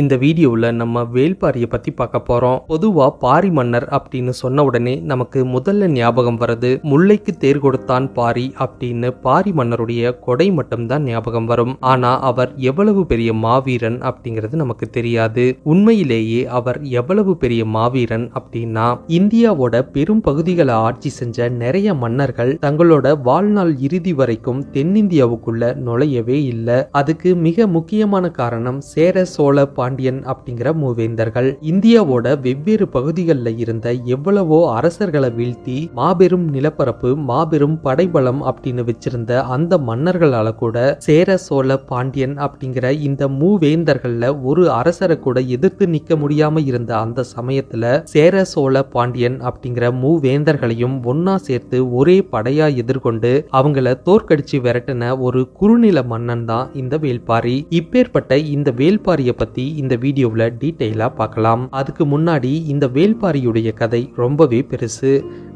இந்த வீடியோவில் நம்ம வேல்பாரியை பற்றி பார்க்க போகிறோம் பொதுவாக பாரி மன்னர் அப்படின்னு சொன்ன உடனே நமக்கு முதல்ல ஞாபகம் வர்றது முல்லைக்கு தேர் கொடுத்தான் பாரி அப்படின்னு பாரி மன்னருடைய கொடை மட்டும்தான் ஞாபகம் வரும் ஆனால் அவர் எவ்வளவு பெரிய மாவீரன் அப்படிங்கிறது நமக்கு தெரியாது உண்மையிலேயே அவர் எவ்வளவு பெரிய மாவீரன் அப்படின்னா இந்தியாவோட பெரும் பகுதிகளை ஆட்சி செஞ்ச நிறைய மன்னர்கள் தங்களோட வாழ்நாள் இறுதி வரைக்கும் தென்னிந்தியாவுக்குள்ள நுழையவே இல்லை அதுக்கு மிக முக்கியமான காரணம் சேர சோழ பாண்டியன் அப்படிங்கிற மூவேந்தர்கள் இந்தியாவோட வெவ்வேறு பகுதிகளில் இருந்த எவ்வளவோ அரசர்களை வீழ்த்தி மாபெரும் நிலப்பரப்பு மாபெரும் படைபலம் அப்படின்னு வச்சிருந்த அந்த மன்னர்களால கூட சேர சோழ பாண்டியன் அப்படிங்கிற இந்த மூவேந்தர்கள்ல ஒரு அரசரை கூட எதிர்த்து நிக்க முடியாம இருந்த அந்த சமயத்துல சேர சோழ பாண்டியன் அப்படிங்கிற மூவேந்தர்களையும் ஒன்னா சேர்த்து ஒரே படையா எதிர்கொண்டு அவங்கள தோற்கடிச்சு விரட்டின ஒரு குறுநில மன்னன் தான் இந்த வேள்பாரி இப்பேற்பட்ட இந்த வேள்பாரிய பத்தி இந்த வீடியோவில் டீட்டெயிலாக பார்க்கலாம் அதுக்கு முன்னாடி இந்த வேல்பாரியுடைய கதை ரொம்பவே பெருசு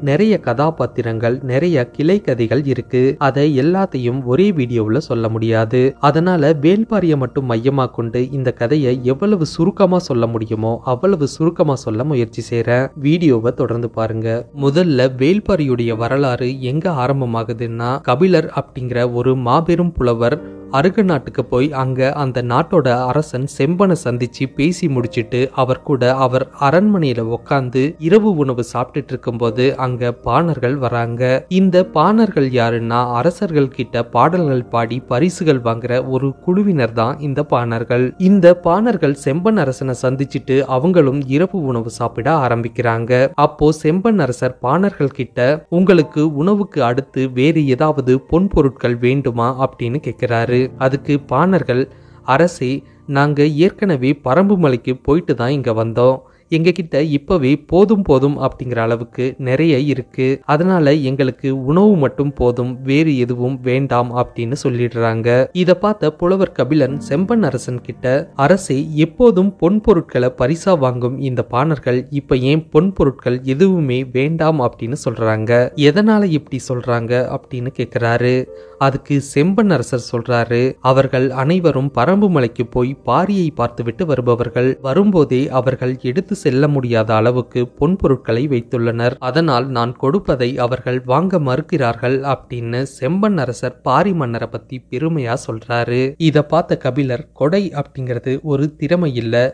நிறைய கதாபாத்திரங்கள் நிறைய கிளை கதைகள் இருக்கு அதை எல்லாத்தையும் ஒரே வீடியோவில் சொல்ல முடியாது அதனால வேல்பாரியை மட்டும் மையமாக கொண்டு இந்த கதையை எவ்வளவு சுருக்கமாக சொல்ல முடியுமோ அவ்வளவு சுருக்கமாக சொல்ல முயற்சி செய்கிறேன் வீடியோவை தொடர்ந்து பாருங்க முதல்ல வேல்பாரியுடைய வரலாறு எங்க ஆரம்பமாகுதுன்னா கபிலர் அப்படிங்கிற ஒரு மாபெரும் புலவர் அருக நாட்டுக்கு போய் அங்கே அந்த நாட்டோட அரசன் செம்பனை சந்திச்சு பேசி முடிச்சிட்டு அவர் கூட அவர் அரண்மனையில உட்காந்து இரவு உணவு இருக்கும் போது அங்க பாணர்கள் வராங்க இந்த பாணர்கள் யாருன்னா அரசர்கள் கிட்ட பாடல்கள் பாடி பரிசுகள் வாங்குற ஒரு குழுவினர் தான் இந்த பாணர்கள் இந்த பாணர்கள் செம்பன் அரசனை சந்திச்சிட்டு அவங்களும் இரவு உணவு சாப்பிட ஆரம்பிக்கிறாங்க அப்போ செம்பன் அரசர் பாணர்கள் கிட்ட உங்களுக்கு உணவுக்கு அடுத்து வேறு ஏதாவது பொன் பொருட்கள் வேண்டுமா அப்படின்னு கேட்கிறாரு அதுக்கு பாணர்கள் அரசி நாங்கள் ஏற்கனவே பரம்பு மலைக்கு போயிட்டு தான் இங்கே வந்தோம் எங்ககிட்ட இப்போவே போதும் போதும் அப்படிங்கிற அளவுக்கு நிறைய இருக்கு அதனால எங்களுக்கு உணவு மட்டும் போதும் வேறு எதுவும் வேண்டாம் அப்படின்னு சொல்லிடுறாங்க இதை பார்த்த புலவர் கபிலன் செம்பன் அரசன் கிட்ட அரசே எப்போதும் பொன் பொருட்களை பரிசா வாங்கும் இந்த பாணர்கள் இப்ப ஏன் பொன் பொருட்கள் எதுவுமே வேண்டாம் அப்படின்னு சொல்றாங்க எதனால இப்படி சொல்றாங்க அப்படின்னு கேக்குறாரு அதுக்கு செம்பன் அரசர் சொல்றாரு அவர்கள் அனைவரும் பரம்பு மலைக்கு போய் பாரியை பார்த்துவிட்டு வருபவர்கள் வரும்போதே அவர்கள் எடுத்து செல்ல முடியாத அளவுக்கு பொன் பொருட்களை வைத்துள்ளனர் அதனால் நான் கொடுப்பதை அவர்கள் வாங்க மறுக்கிறார்கள் அப்படின்னு செம்பன் அரசர் பாரி மன்னரை பத்தி பெருமையா சொல்றாரு இத பார்த்த கபிலர் கொடை அப்படிங்கிறது ஒரு திறமை இல்லை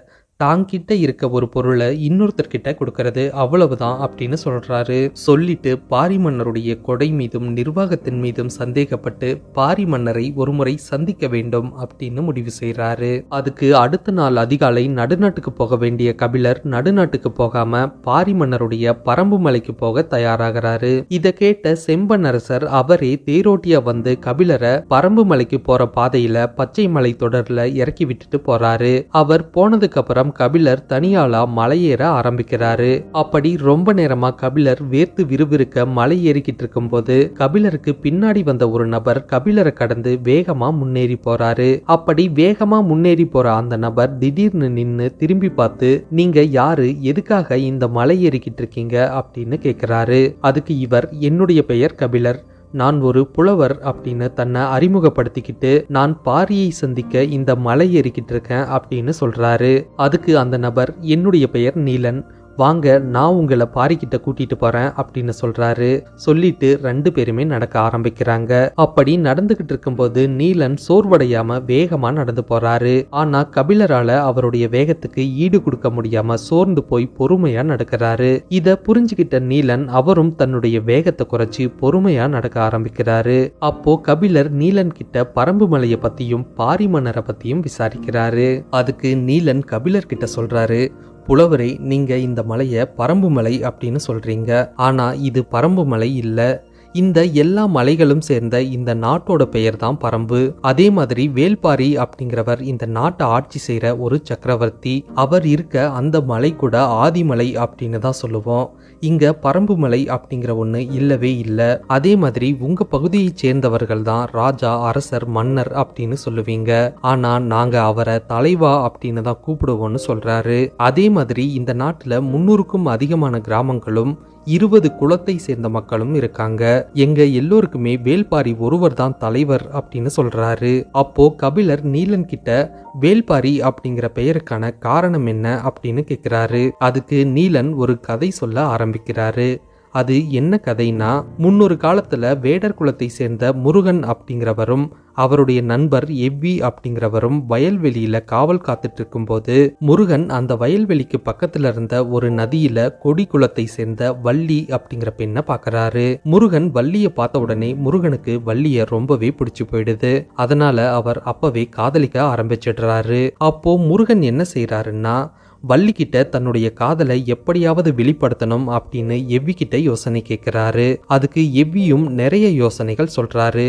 தாங்கிட்ட இருக்க ஒரு பொருளை இன்னொருத்தர்கிட்ட கொடுக்கறது அவ்வளவுதான் அப்படின்னு சொல்றாரு சொல்லிட்டு பாரிமன்னருடைய கொடை மீதும் நிர்வாகத்தின் மீதும் சந்தேகப்பட்டு பாரிமன்னரை ஒருமுறை சந்திக்க வேண்டும் அப்படின்னு முடிவு செய்யறாரு அதுக்கு அடுத்த நாள் அதிகாலை நடுநாட்டுக்கு போக வேண்டிய கபிலர் நடுநாட்டுக்கு போகாம பாரிமன்னருடைய பரம்பு மலைக்கு போக தயாராகிறாரு இதை கேட்ட செம்பன்னரசர் அவரே தேரோட்டியா வந்து கபிலரை பரம்பு மலைக்கு போற பாதையில பச்சை மலை தொடர்ல இறக்கி விட்டுட்டு போறாரு அவர் போனதுக்கு அப்புறம் நேரம் கபிலர் தனியாலா மலையேற ஆரம்பிக்கிறாரு அப்படி ரொம்ப நேரமா கபிலர் வேர்த்து விறுவிறுக்க மலை ஏறிக்கிட்டு இருக்கும் போது கபிலருக்கு பின்னாடி வந்த ஒரு நபர் கபிலரை கடந்து வேகமா முன்னேறி போறாரு அப்படி வேகமா முன்னேறி போற அந்த நபர் திடீர்னு நின்னு திரும்பி பார்த்து நீங்க யாரு எதுக்காக இந்த மலை ஏறிக்கிட்டு இருக்கீங்க அப்படின்னு கேக்குறாரு அதுக்கு இவர் என்னுடைய பெயர் கபிலர் நான் ஒரு புலவர் அப்படின்னு தன்னை அறிமுகப்படுத்திக்கிட்டு நான் பாரியை சந்திக்க இந்த மலை ஏறிக்கிட்டு இருக்கேன் அப்படின்னு சொல்றாரு அதுக்கு அந்த நபர் என்னுடைய பெயர் நீலன் வாங்க நான் உங்களை பாரிக்கிட்ட கூட்டிட்டு போறேன் அப்படின்னு சொல்றாரு சொல்லிட்டு ரெண்டு பேருமே நடக்க ஆரம்பிக்கிறாங்க அப்படி நடந்துகிட்டு இருக்கும்போது நீலன் சோர்வடையாம வேகமா நடந்து போறாரு ஆனா கபிலரால அவருடைய வேகத்துக்கு ஈடு கொடுக்க முடியாம சோர்ந்து போய் பொறுமையா நடக்கிறாரு இத புரிஞ்சுகிட்ட நீலன் அவரும் தன்னுடைய வேகத்தை குறைச்சு பொறுமையா நடக்க ஆரம்பிக்கிறாரு அப்போ கபிலர் நீலன் கிட்ட பரம்பு மலையை பத்தியும் பாரிமன்னரை பத்தியும் விசாரிக்கிறாரு அதுக்கு நீலன் கபிலர் கிட்ட சொல்றாரு புலவரை நீங்க இந்த மலையை பரம்பு மலை அப்படின்னு சொல்றீங்க ஆனா இது பரம்பு மலை இல்ல இந்த எல்லா மலைகளும் சேர்ந்த இந்த நாட்டோட பெயர் தான் பரம்பு அதே மாதிரி வேல்பாரி அப்படிங்கிறவர் இந்த நாட்டை ஆட்சி செய்கிற ஒரு சக்கரவர்த்தி அவர் இருக்க அந்த மலை கூட ஆதிமலை அப்படின்னு தான் சொல்லுவோம் இங்க பரம்பு மலை அப்படிங்கிற ஒன்று இல்லவே இல்லை அதே மாதிரி உங்க பகுதியை சேர்ந்தவர்கள் தான் ராஜா அரசர் மன்னர் அப்படின்னு சொல்லுவீங்க ஆனா நாங்க அவரை தலைவா அப்படின்னு தான் கூப்பிடுவோம்னு சொல்றாரு அதே மாதிரி இந்த நாட்டில் முன்னூறுக்கும் அதிகமான கிராமங்களும் இருபது குளத்தை சேர்ந்த மக்களும் இருக்காங்க எங்க எல்லோருக்குமே வேல்பாரி ஒருவர் தான் தலைவர் அப்படின்னு சொல்றாரு அப்போ கபிலர் நீலன் கிட்ட வேல்பாரி அப்படிங்கிற பெயருக்கான காரணம் என்ன அப்படின்னு கேக்குறாரு அதுக்கு நீலன் ஒரு கதை சொல்ல ஆரம்பிக்கிறாரு அது என்ன கதைனா முன்னொரு காலத்துல வேடர் குலத்தை சேர்ந்த முருகன் அப்படிங்கிறவரும் அவருடைய நண்பர் எவ்வி அப்படிங்கிறவரும் வயல்வெளியில காவல் காத்துட்டு இருக்கும்போது முருகன் அந்த வயல்வெளிக்கு பக்கத்துல இருந்த ஒரு நதியில கொடி குலத்தை சேர்ந்த வள்ளி அப்படிங்கிற பெண்ணை பாக்குறாரு முருகன் வள்ளிய பார்த்த உடனே முருகனுக்கு வள்ளிய ரொம்பவே பிடிச்சு போயிடுது அதனால அவர் அப்பவே காதலிக்க ஆரம்பிச்சிடுறாரு அப்போ முருகன் என்ன செய்யறாருன்னா வள்ளிக்கிட்ட தன்னுடைய காதலை எப்படியாவது வெளிப்படுத்தணும் அப்படின்னு எவ்விக்கிட்ட யோசனை கேட்கிறாரு அதுக்கு எவ்வியும் நிறைய யோசனைகள் சொல்றாரு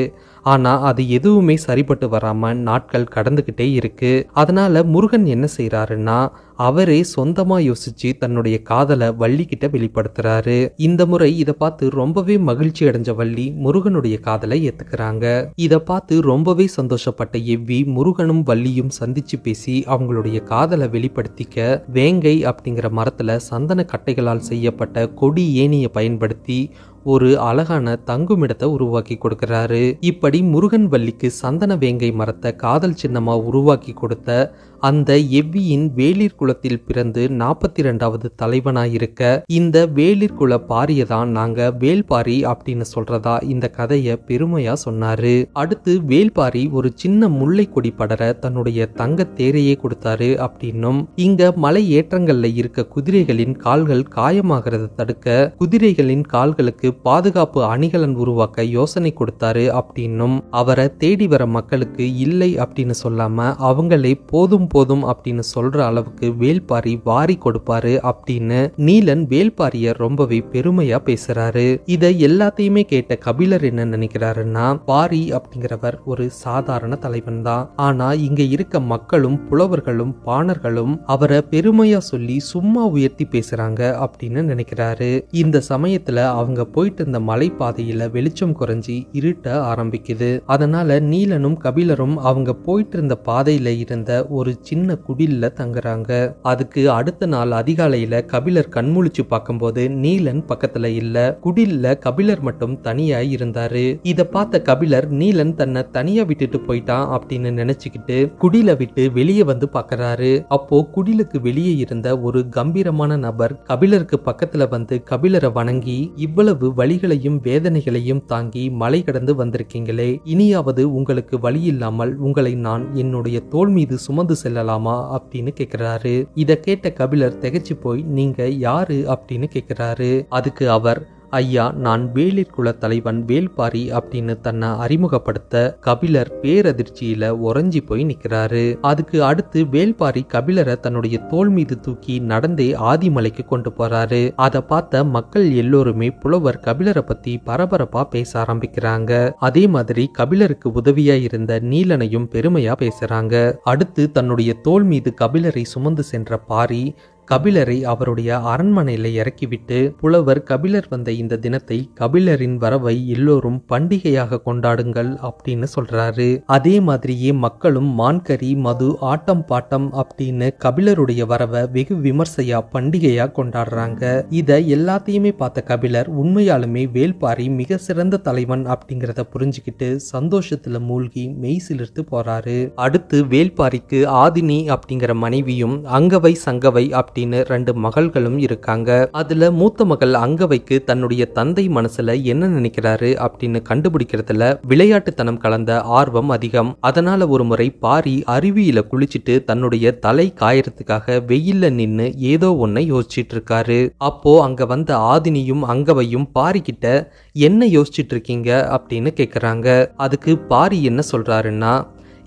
ஆனால் அது எதுவுமே சரிப்பட்டு வராமல் நாட்கள் கடந்துக்கிட்டே இருக்கு அதனால முருகன் என்ன செய்கிறாருன்னா அவரே சொந்தமாக யோசிச்சு தன்னுடைய காதலை வள்ளிக்கிட்ட வெளிப்படுத்துறாரு இந்த முறை இதை பார்த்து ரொம்பவே மகிழ்ச்சி அடைஞ்ச வள்ளி முருகனுடைய காதலை ஏத்துக்கிறாங்க இதை பார்த்து ரொம்பவே சந்தோஷப்பட்ட எவ்வி முருகனும் வள்ளியும் சந்திச்சு பேசி அவங்களுடைய காதலை வெளிப்படுத்திக்க வேங்கை அப்படிங்கிற மரத்துல சந்தன கட்டைகளால் செய்யப்பட்ட கொடி ஏணியை பயன்படுத்தி ஒரு அழகான தங்குமிடத்தை உருவாக்கி கொடுக்கிறாரு இப்படி முருகன் வள்ளிக்கு சந்தன வேங்கை மரத்தை காதல் சின்னமா உருவாக்கி கொடுத்த அந்த எவ்வியின் வேளிர் குலத்தில் பிறந்து நாற்பத்தி ரெண்டாவது தலைவனாயிருக்க இந்த வேளிர் குல பாரியை தான் நாங்க வேல்பாரி அப்படின்னு சொல்றதா இந்த கதையை பெருமையா சொன்னாரு அடுத்து வேல்பாரி ஒரு சின்ன முல்லை கொடி படர தன்னுடைய தங்க தேரையே கொடுத்தாரு அப்படின்னும் இங்க மலை ஏற்றங்கள்ல இருக்க குதிரைகளின் கால்கள் காயமாகிறத தடுக்க குதிரைகளின் கால்களுக்கு மக்களுக்கு பாதுகாப்பு அணிகலன் உருவாக்க யோசனை கொடுத்தாரு அப்படின்னும் அவரை தேடி வர மக்களுக்கு இல்லை அப்படின்னு சொல்லாம அவங்களே போதும் போதும் அப்படின்னு சொல்ற அளவுக்கு வேல்பாரி வாரி கொடுப்பாரு அப்படின்னு நீலன் வேல்பாரிய ரொம்பவே பெருமையா பேசுறாரு இதை எல்லாத்தையுமே கேட்ட கபிலர் என்ன நினைக்கிறாருன்னா பாரி அப்படிங்கிறவர் ஒரு சாதாரண தலைவன் தான் ஆனா இங்க இருக்க மக்களும் புலவர்களும் பாணர்களும் அவரை பெருமையா சொல்லி சும்மா உயர்த்தி பேசுறாங்க அப்படின்னு நினைக்கிறாரு இந்த சமயத்துல அவங்க போயிட்டு இருந்த மலைப்பாதையில வெளிச்சம் குறைஞ்சி இருட்ட ஆரம்பிக்குது அதனால நீலனும் கபிலரும் அவங்க போயிட்டு இருந்த பாதையில இருந்த ஒரு சின்ன குடில்ல தங்குறாங்க அதுக்கு அடுத்த நாள் அதிகாலையில கபிலர் கண்முழிச்சு பார்க்கும்போது நீலன் பக்கத்துல இல்ல குடில்ல கபிலர் மட்டும் தனியா இருந்தாரு இத பார்த்த கபிலர் நீலன் தன்னை தனியா விட்டுட்டு போயிட்டான் அப்படின்னு நினைச்சுக்கிட்டு குடில விட்டு வெளியே வந்து பாக்குறாரு அப்போ குடிலுக்கு வெளியே இருந்த ஒரு கம்பீரமான நபர் கபிலருக்கு பக்கத்துல வந்து கபிலரை வணங்கி இவ்வளவு வழிகளையும் வேதனைகளையும் தாங்கி மலை கடந்து வந்திருக்கீங்களே இனியாவது உங்களுக்கு வழி இல்லாமல் உங்களை நான் என்னுடைய தோல் மீது சுமந்து செல்லலாமா அப்படின்னு கேட்கிறாரு இதை கேட்ட கபிலர் திகச்சு போய் நீங்க யாரு அப்படின்னு கேட்கிறாரு அதுக்கு அவர் ஐயா நான் வேளிர் குல தலைவன் வேல்பாரி அப்படின்னு தன்னை அறிமுகப்படுத்த கபிலர் பேரதிர்ச்சியில உறைஞ்சி போய் நிக்கிறாரு அதுக்கு அடுத்து வேல்பாரி கபிலரை தன்னுடைய தோல் மீது தூக்கி நடந்தே ஆதிமலைக்கு கொண்டு போறாரு அதை பார்த்த மக்கள் எல்லோருமே புலவர் கபிலரை பத்தி பரபரப்பா பேச ஆரம்பிக்கிறாங்க அதே மாதிரி கபிலருக்கு உதவியா இருந்த நீலனையும் பெருமையா பேசுறாங்க அடுத்து தன்னுடைய தோல் மீது கபிலரை சுமந்து சென்ற பாரி கபிலரை அவருடைய அரண்மனையில இறக்கிவிட்டு புலவர் கபிலர் வந்த இந்த தினத்தை கபிலரின் வரவை எல்லோரும் பண்டிகையாக கொண்டாடுங்கள் அப்படின்னு சொல்றாரு அதே மாதிரியே மக்களும் மான்கறி மது ஆட்டம் பாட்டம் அப்படின்னு கபிலருடைய வரவை வெகு விமர்சையா பண்டிகையா கொண்டாடுறாங்க இத எல்லாத்தையுமே பார்த்த கபிலர் உண்மையாலுமே வேல்பாரி மிக சிறந்த தலைவன் அப்படிங்கிறத புரிஞ்சுக்கிட்டு சந்தோஷத்துல மூழ்கி மெய் சிலிர்த்து போறாரு அடுத்து வேல்பாரிக்கு ஆதினி அப்படிங்கிற மனைவியும் அங்கவை சங்கவை அப்படி பாட்டின்னு ரெண்டு மகள்களும் இருக்காங்க அதுல மூத்த மகள் அங்கவைக்கு தன்னுடைய தந்தை மனசுல என்ன நினைக்கிறாரு அப்படின்னு கண்டுபிடிக்கிறதுல விளையாட்டுத்தனம் கலந்த ஆர்வம் அதிகம் அதனால ஒரு முறை பாரி அருவியில குளிச்சிட்டு தன்னுடைய தலை காயறதுக்காக வெயில்ல நின்னு ஏதோ ஒன்னை யோசிச்சிட்டு இருக்காரு அப்போ அங்க வந்த ஆதினியும் அங்கவையும் பாரி கிட்ட என்ன யோசிச்சிட்டு இருக்கீங்க அப்படின்னு கேக்குறாங்க அதுக்கு பாரி என்ன சொல்றாருன்னா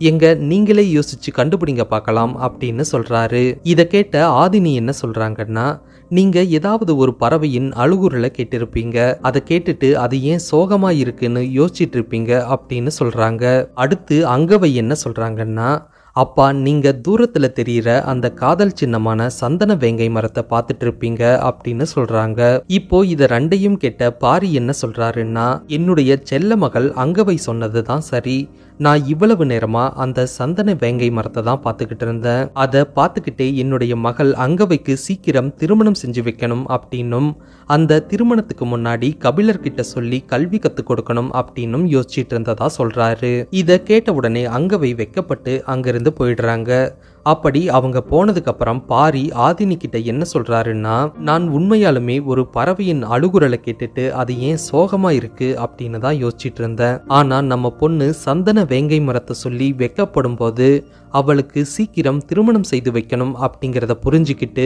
எங்க நீங்களே யோசிச்சு கண்டுபிடிங்க பார்க்கலாம் அப்படின்னு சொல்றாரு இதை கேட்ட ஆதினி என்ன சொல்றாங்கன்னா நீங்க ஏதாவது ஒரு பறவையின் அழுகுறல கேட்டிருப்பீங்க அதை கேட்டுட்டு அது ஏன் சோகமா இருக்குன்னு யோசிச்சுட்டு இருப்பீங்க அப்படின்னு சொல்றாங்க அடுத்து அங்கவை என்ன சொல்றாங்கன்னா அப்பா நீங்க தூரத்துல தெரியிற அந்த காதல் சின்னமான சந்தன வேங்கை மரத்தை பார்த்துட்டு இருப்பீங்க அப்படின்னு சொல்றாங்க இப்போ இத ரெண்டையும் கேட்ட பாரி என்ன சொல்றாருன்னா என்னுடைய செல்ல மகள் அங்கவை சொன்னதுதான் சரி நான் இவ்வளவு நேரமா அந்த சந்தன வேங்கை மரத்தை தான் பார்த்துக்கிட்டு இருந்தேன் அதை பார்த்துக்கிட்டே என்னுடைய மகள் அங்கவைக்கு சீக்கிரம் திருமணம் செஞ்சு வைக்கணும் அப்படின்னும் அந்த திருமணத்துக்கு முன்னாடி கபிலர்கிட்ட சொல்லி கல்வி கற்றுக் கொடுக்கணும் அப்படின்னும் யோசிச்சுட்டு இருந்ததா சொல்றாரு இதை கேட்ட உடனே அங்கவை வெக்கப்பட்டு அங்கிருந்து போயிடுறாங்க அப்படி அவங்க போனதுக்கப்புறம் பாரி ஆதினி கிட்ட என்ன சொல்றாருன்னா நான் உண்மையாலுமே ஒரு பறவையின் அழுகுரலை கேட்டுட்டு அது ஏன் சோகமா இருக்கு அப்படின்னு தான் யோசிச்சுட்டு இருந்தேன் ஆனா நம்ம பொண்ணு சந்தன வேங்கை மரத்தை சொல்லி வெக்கப்படும் போது அவளுக்கு சீக்கிரம் திருமணம் செய்து வைக்கணும் அப்படிங்கிறத புரிஞ்சுக்கிட்டு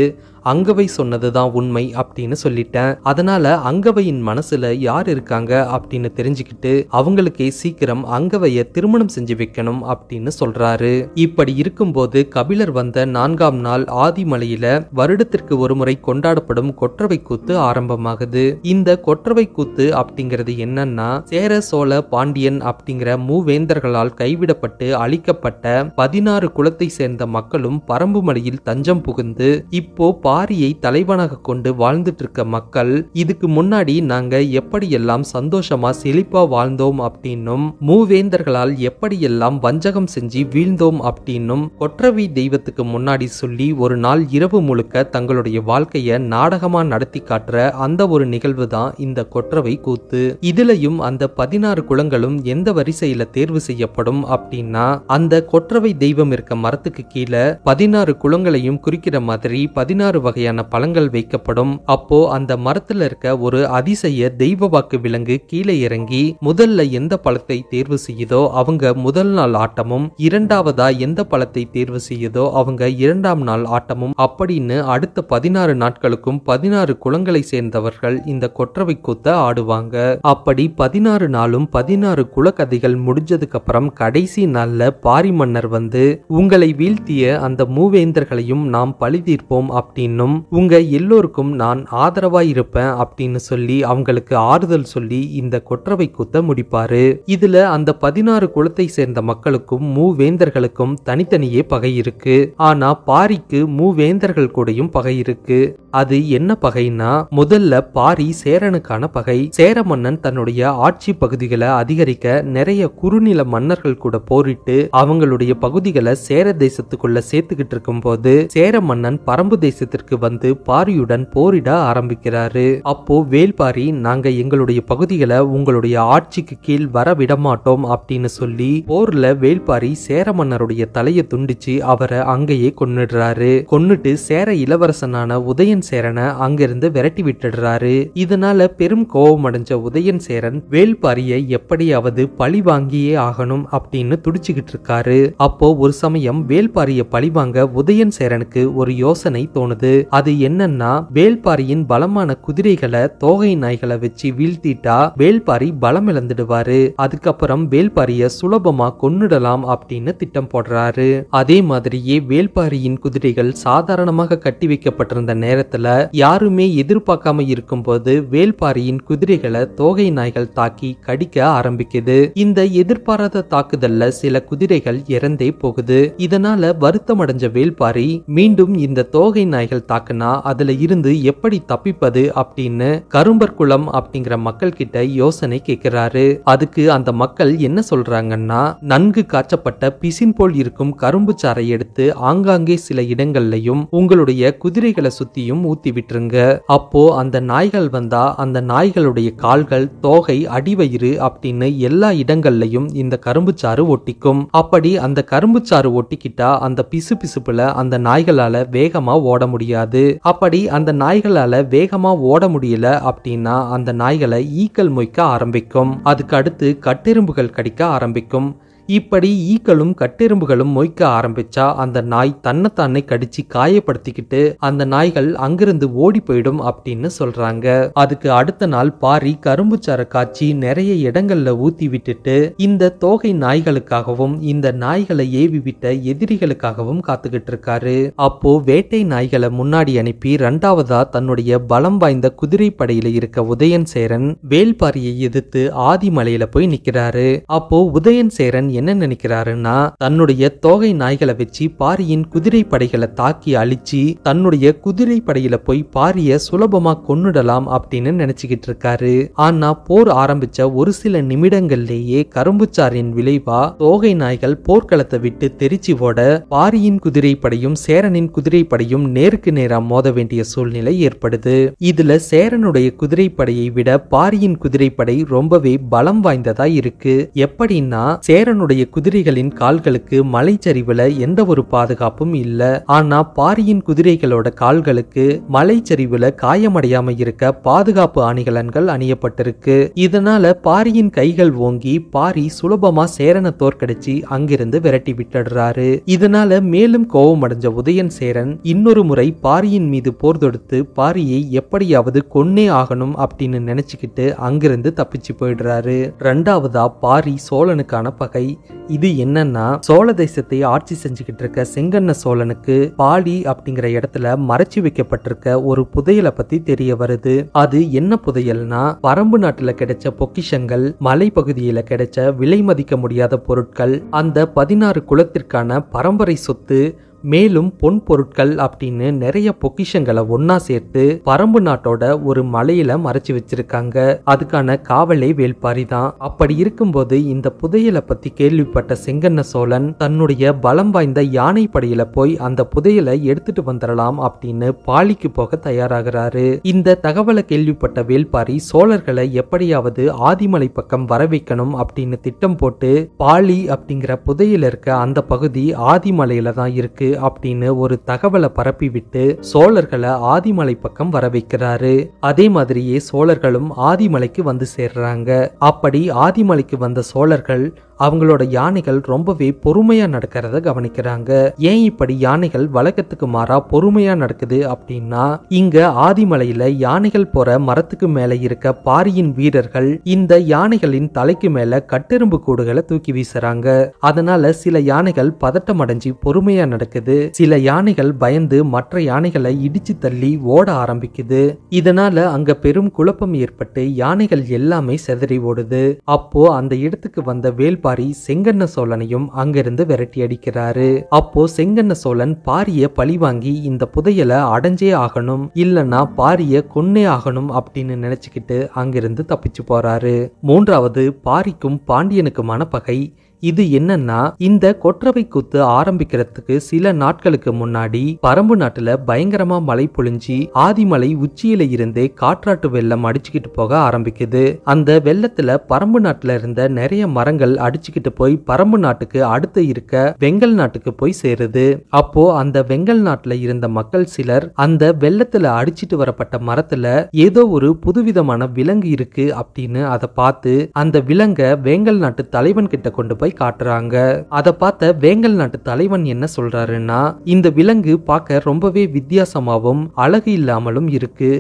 அங்கவை சொன்னதுதான் உண்மை அப்படின்னு சொல்லிட்டேன் அதனால அங்கவையின் மனசுல யார் இருக்காங்க அப்படின்னு தெரிஞ்சுக்கிட்டு அவங்களுக்கே சீக்கிரம் அங்கவைய திருமணம் செஞ்சு வைக்கணும் அப்படின்னு சொல்றாரு இப்படி இருக்கும்போது கபி கபிலர் வந்த நான்காம் நாள் ஆதிமலையில வருடத்திற்கு ஒருமுறை கொண்டாடப்படும் கொற்றவை கூத்து ஆரம்பமாகுது இந்த கொற்றவை கூத்து அப்படிங்கிறது என்னன்னா சேர சோழ பாண்டியன் அப்படிங்கிற மூவேந்தர்களால் கைவிடப்பட்டு அழிக்கப்பட்ட பதினாறு குலத்தை சேர்ந்த மக்களும் பரம்பு மலையில் தஞ்சம் புகுந்து இப்போ பாரியை தலைவனாக கொண்டு வாழ்ந்துட்டு இருக்க மக்கள் இதுக்கு முன்னாடி நாங்க எப்படியெல்லாம் சந்தோஷமா செழிப்பா வாழ்ந்தோம் அப்படின்னும் மூவேந்தர்களால் எப்படியெல்லாம் வஞ்சகம் செஞ்சு வீழ்ந்தோம் அப்படின்னும் கொற்றவை தெய்வத்துக்கு முன்னாடி சொல்லி ஒரு நாள் இரவு முழுக்க தங்களுடைய வாழ்க்கையை நாடகமா நடத்தி காட்டுற அந்த ஒரு நிகழ்வு தான் இந்த கொற்றவை கூத்து இதுலயும் அந்த பதினாறு குளங்களும் எந்த வரிசையில தேர்வு செய்யப்படும் அப்படின்னா அந்த கொற்றவை தெய்வம் இருக்க மரத்துக்கு கீழே பதினாறு குளங்களையும் குறிக்கிற மாதிரி பதினாறு வகையான பழங்கள் வைக்கப்படும் அப்போ அந்த மரத்துல இருக்க ஒரு அதிசய தெய்வ வாக்கு விலங்கு கீழே இறங்கி முதல்ல எந்த பழத்தை தேர்வு செய்யுதோ அவங்க முதல் நாள் ஆட்டமும் இரண்டாவதா எந்த பழத்தை தேர்வு செய்ய தோன்றியதோ அவங்க இரண்டாம் நாள் ஆட்டமும் அப்படின்னு அடுத்த பதினாறு நாட்களுக்கும் பதினாறு குளங்களை சேர்ந்தவர்கள் இந்த கொற்றவை கூத்த ஆடுவாங்க அப்படி பதினாறு நாளும் பதினாறு குலக்கதைகள் முடிஞ்சதுக்கு அப்புறம் கடைசி நாள்ல பாரி மன்னர் வந்து உங்களை வீழ்த்திய அந்த மூவேந்தர்களையும் நாம் பழி தீர்ப்போம் அப்படின்னும் உங்க எல்லோருக்கும் நான் ஆதரவா இருப்பேன் அப்படின்னு சொல்லி அவங்களுக்கு ஆறுதல் சொல்லி இந்த கொற்றவை கூத்த முடிப்பாரு இதுல அந்த பதினாறு குலத்தை சேர்ந்த மக்களுக்கும் மூவேந்தர்களுக்கும் தனித்தனியே பகை இருக்கு இருக்கு ஆனா பாரிக்கு மூவேந்தர்கள் கூடயும் பகை இருக்கு அது என்ன பகைனா முதல்ல பாரி சேரனுக்கான பகை சேர மன்னன் தன்னுடைய ஆட்சி பகுதிகளை அதிகரிக்க நிறைய குறுநில மன்னர்கள் கூட போரிட்டு அவங்களுடைய பகுதிகளை சேர தேசத்துக்குள்ள சேர்த்துக்கிட்டு இருக்கும் போது சேர மன்னன் பரம்பு தேசத்திற்கு வந்து பாரியுடன் போரிட ஆரம்பிக்கிறாரு அப்போ வேல்பாரி நாங்க எங்களுடைய பகுதிகளை உங்களுடைய ஆட்சிக்கு கீழ் வர விடமாட்டோம் அப்படின்னு சொல்லி போர்ல வேல்பாரி சேர மன்னருடைய தலையை துண்டிச்சு அவர் அவரை அங்கேயே கொன்னுடுறாரு கொன்னுட்டு சேர இளவரசனான உதயன் சேரனை அங்கிருந்து விரட்டி விட்டுடுறாரு இதனால பெரும் கோபம் அடைஞ்ச உதயன் சேரன் வேல்பாரியை எப்படியாவது பழி வாங்கியே ஆகணும் அப்படின்னு துடிச்சுக்கிட்டு இருக்காரு அப்போ ஒரு சமயம் வேல்பாரிய பழிவாங்க உதயன் சேரனுக்கு ஒரு யோசனை தோணுது அது என்னன்னா வேல்பாரியின் பலமான குதிரைகளை தோகை நாய்களை வச்சு வீழ்த்திட்டா வேல்பாரி பலம் இழந்துடுவாரு அதுக்கப்புறம் வேல்பாரிய சுலபமா கொன்னுடலாம் அப்படின்னு திட்டம் போடுறாரு அதே மாதிரி முன்னாடியே வேல்பாரியின் குதிரைகள் சாதாரணமாக கட்டி வைக்கப்பட்டிருந்த நேரத்துல யாருமே எதிர்பார்க்காம இருக்கும்போது வேல்பாரியின் குதிரைகளை தோகை நாய்கள் தாக்கி கடிக்க ஆரம்பிக்குது இந்த எதிர்பாராத தாக்குதல்ல சில குதிரைகள் இறந்தே போகுது இதனால வருத்தம் அடைஞ்ச வேல்பாரி மீண்டும் இந்த தோகை நாய்கள் தாக்குனா அதுல இருந்து எப்படி தப்பிப்பது அப்படின்னு கரும்பர் குளம் அப்படிங்கிற மக்கள் கிட்ட யோசனை கேட்கிறாரு அதுக்கு அந்த மக்கள் என்ன சொல்றாங்கன்னா நன்கு காய்ச்சப்பட்ட பிசின் போல் இருக்கும் கரும்பு சாறை எடுத்து எடுத்து ஆங்காங்கே சில இடங்கள்லையும் உங்களுடைய குதிரைகளை சுத்தியும் ஊத்தி விட்டுருங்க அப்போ அந்த நாய்கள் வந்தா அந்த நாய்களுடைய கால்கள் தோகை அடிவயிறு அப்படின்னு எல்லா இடங்கள்லையும் இந்த கரும்பு சாறு ஒட்டிக்கும் அப்படி அந்த கரும்பு சாறு ஒட்டிக்கிட்டா அந்த பிசு பிசுப்புல அந்த நாய்களால வேகமா ஓட முடியாது அப்படி அந்த நாய்களால வேகமா ஓட முடியல அப்படின்னா அந்த நாய்களை ஈக்கல் மொய்க்க ஆரம்பிக்கும் அதுக்கு அடுத்து கட்டெரும்புகள் கடிக்க ஆரம்பிக்கும் இப்படி ஈக்களும் கட்டெரும்புகளும் மொய்க்க ஆரம்பிச்சா அந்த நாய் தன்னை கடிச்சு காயப்படுத்திக்கிட்டு அந்த நாய்கள் அங்கிருந்து ஓடி போயிடும் அப்படின்னு சொல்றாங்க அதுக்கு அடுத்த நாள் பாரி கரும்பு சார காய்ச்சி நிறைய இடங்கள்ல ஊத்தி விட்டுட்டு இந்த தோகை நாய்களுக்காகவும் இந்த நாய்களை ஏவி விட்ட எதிரிகளுக்காகவும் காத்துக்கிட்டு இருக்காரு அப்போ வேட்டை நாய்களை முன்னாடி அனுப்பி ரெண்டாவதா தன்னுடைய பலம் வாய்ந்த குதிரை படையில இருக்க உதயன் சேரன் வேல்பாரியை எதிர்த்து ஆதிமலையில போய் நிக்கிறாரு அப்போ உதயன் சேரன் என்ன நினைக்கிறாருன்னா தன்னுடைய தோகை நாய்களை வச்சு பாரியின் குதிரை படைகளை தாக்கி அழிச்சு தன்னுடைய குதிரை படையில போய் பாரிய சுலபமா கொன்னுடலாம் அப்படின்னு நினைச்சுக்கிட்டு இருக்காரு ஆனா போர் ஆரம்பிச்ச ஒரு சில நிமிடங்கள்லேயே கரும்புச்சாரின் விளைவா தோகை நாய்கள் போர்க்களத்தை விட்டு தெரிச்சு ஓட பாரியின் குதிரை படையும் சேரனின் குதிரை படையும் நேருக்கு நேரா மோத வேண்டிய சூழ்நிலை ஏற்படுது இதுல சேரனுடைய குதிரை படையை விட பாரியின் குதிரை படை ரொம்பவே பலம் வாய்ந்ததா இருக்கு எப்படின்னா சேரனுடைய அவனுடைய குதிரைகளின் கால்களுக்கு மலைச்சரிவுல எந்த ஒரு பாதுகாப்பும் இல்ல ஆனா பாரியின் குதிரைகளோட கால்களுக்கு மலைச்சரிவுல காயமடையாம இருக்க பாதுகாப்பு ஆணிகலன்கள் அணியப்பட்டிருக்கு இதனால பாரியின் கைகள் ஓங்கி பாரி சுலபமா சேரனை தோற்கடிச்சு அங்கிருந்து விரட்டி விட்டுடுறாரு இதனால மேலும் கோபம் அடைஞ்ச உதயன் சேரன் இன்னொரு முறை பாரியின் மீது போர் தொடுத்து பாரியை எப்படியாவது கொன்னே ஆகணும் அப்படின்னு நினைச்சுக்கிட்டு அங்கிருந்து தப்பிச்சு போயிடுறாரு ரெண்டாவதா பாரி சோழனுக்கான பகை இது என்னன்னா சோழ தேசத்தை ஆட்சி செஞ்சுக்கிட்டு இருக்க செங்கண்ண சோழனுக்கு பாடி அப்படிங்கிற இடத்துல மறைச்சி வைக்கப்பட்டிருக்க ஒரு புதையலை பத்தி தெரிய வருது அது என்ன புதையல்னா பரம்பு நாட்டுல கிடைச்ச பொக்கிஷங்கள் மலை பகுதியில கிடைச்ச விலை மதிக்க முடியாத பொருட்கள் அந்த பதினாறு குலத்திற்கான பரம்பரை சொத்து மேலும் பொன் பொருட்கள் அப்படின்னு நிறைய பொக்கிஷங்களை ஒன்னா சேர்த்து பரம்பு நாட்டோட ஒரு மலையில மறைச்சு வச்சிருக்காங்க அதுக்கான காவலே வேல்பாரி தான் அப்படி இருக்கும்போது இந்த புதையலை பத்தி கேள்விப்பட்ட செங்கண்ண சோழன் தன்னுடைய பலம் வாய்ந்த யானை படையில போய் அந்த புதையலை எடுத்துட்டு வந்துடலாம் அப்படின்னு பாலிக்கு போக தயாராகிறாரு இந்த தகவலை கேள்விப்பட்ட வேல்பாரி சோழர்களை எப்படியாவது ஆதிமலை பக்கம் வர வைக்கணும் அப்படின்னு திட்டம் போட்டு பாலி அப்படிங்கிற புதையில இருக்க அந்த பகுதி ஆதிமலையில தான் இருக்கு அப்படின்னு ஒரு தகவலை பரப்பிவிட்டு சோழர்களை ஆதிமலை பக்கம் வர வைக்கிறாரு அதே மாதிரியே சோழர்களும் ஆதிமலைக்கு வந்து சேர்றாங்க அப்படி ஆதிமலைக்கு வந்த சோழர்கள் அவங்களோட யானைகள் ரொம்பவே பொறுமையா நடக்கிறத கவனிக்கிறாங்க ஏன் இப்படி யானைகள் வழக்கத்துக்கு மாறா பொறுமையா நடக்குது அப்படின்னா இங்க ஆதிமலையில யானைகள் போற மரத்துக்கு மேல இருக்க பாரியின் வீரர்கள் இந்த யானைகளின் தலைக்கு மேல கட்டெரும்பு கூடுகளை தூக்கி வீசுறாங்க அதனால சில யானைகள் பதட்டம் அடைஞ்சு பொறுமையா நடக்குது சில யானைகள் பயந்து மற்ற யானைகளை இடிச்சு தள்ளி ஓட ஆரம்பிக்குது இதனால அங்க பெரும் குழப்பம் ஏற்பட்டு யானைகள் எல்லாமே செதறி ஓடுது அப்போ அந்த இடத்துக்கு வந்த வேல் பாரி செங்கன்ன சோழனையும் அங்கிருந்து விரட்டி அடிக்கிறாரு அப்போ செங்கன்ன சோழன் பாரிய பழி வாங்கி இந்த புதையல அடைஞ்சே ஆகணும் இல்லனா பாரிய கொன்னே ஆகணும் அப்படின்னு நினைச்சுக்கிட்டு அங்கிருந்து தப்பிச்சு போறாரு மூன்றாவது பாரிக்கும் பாண்டியனுக்குமான பகை இது என்னன்னா இந்த கொற்றவை குத்து ஆரம்பிக்கிறதுக்கு சில நாட்களுக்கு முன்னாடி பரம்பு நாட்டுல பயங்கரமா மழை பொழிஞ்சி ஆதிமலை உச்சியில இருந்தே காற்றாட்டு வெள்ளம் அடிச்சுக்கிட்டு போக ஆரம்பிக்குது அந்த வெள்ளத்துல பரம்பு நாட்டுல இருந்த நிறைய மரங்கள் அடிச்சுக்கிட்டு போய் பரம்பு நாட்டுக்கு அடுத்து இருக்க வெங்கல் நாட்டுக்கு போய் சேருது அப்போ அந்த வெங்கல் நாட்டுல இருந்த மக்கள் சிலர் அந்த வெள்ளத்துல அடிச்சிட்டு வரப்பட்ட மரத்துல ஏதோ ஒரு புதுவிதமான விலங்கு இருக்கு அப்படின்னு அதை பார்த்து அந்த விலங்க வேங்கல் நாட்டு தலைவன் கிட்ட கொண்டு போய் போய் காட்டுறாங்க அத பார்த்த வேங்கல் நாட்டு தலைவன் என்ன சொல்றாருன்னா இந்த விலங்கு பார்க்க ரொம்பவே வித்தியாசமாகவும் அழகு இல்லாமலும் இருக்கு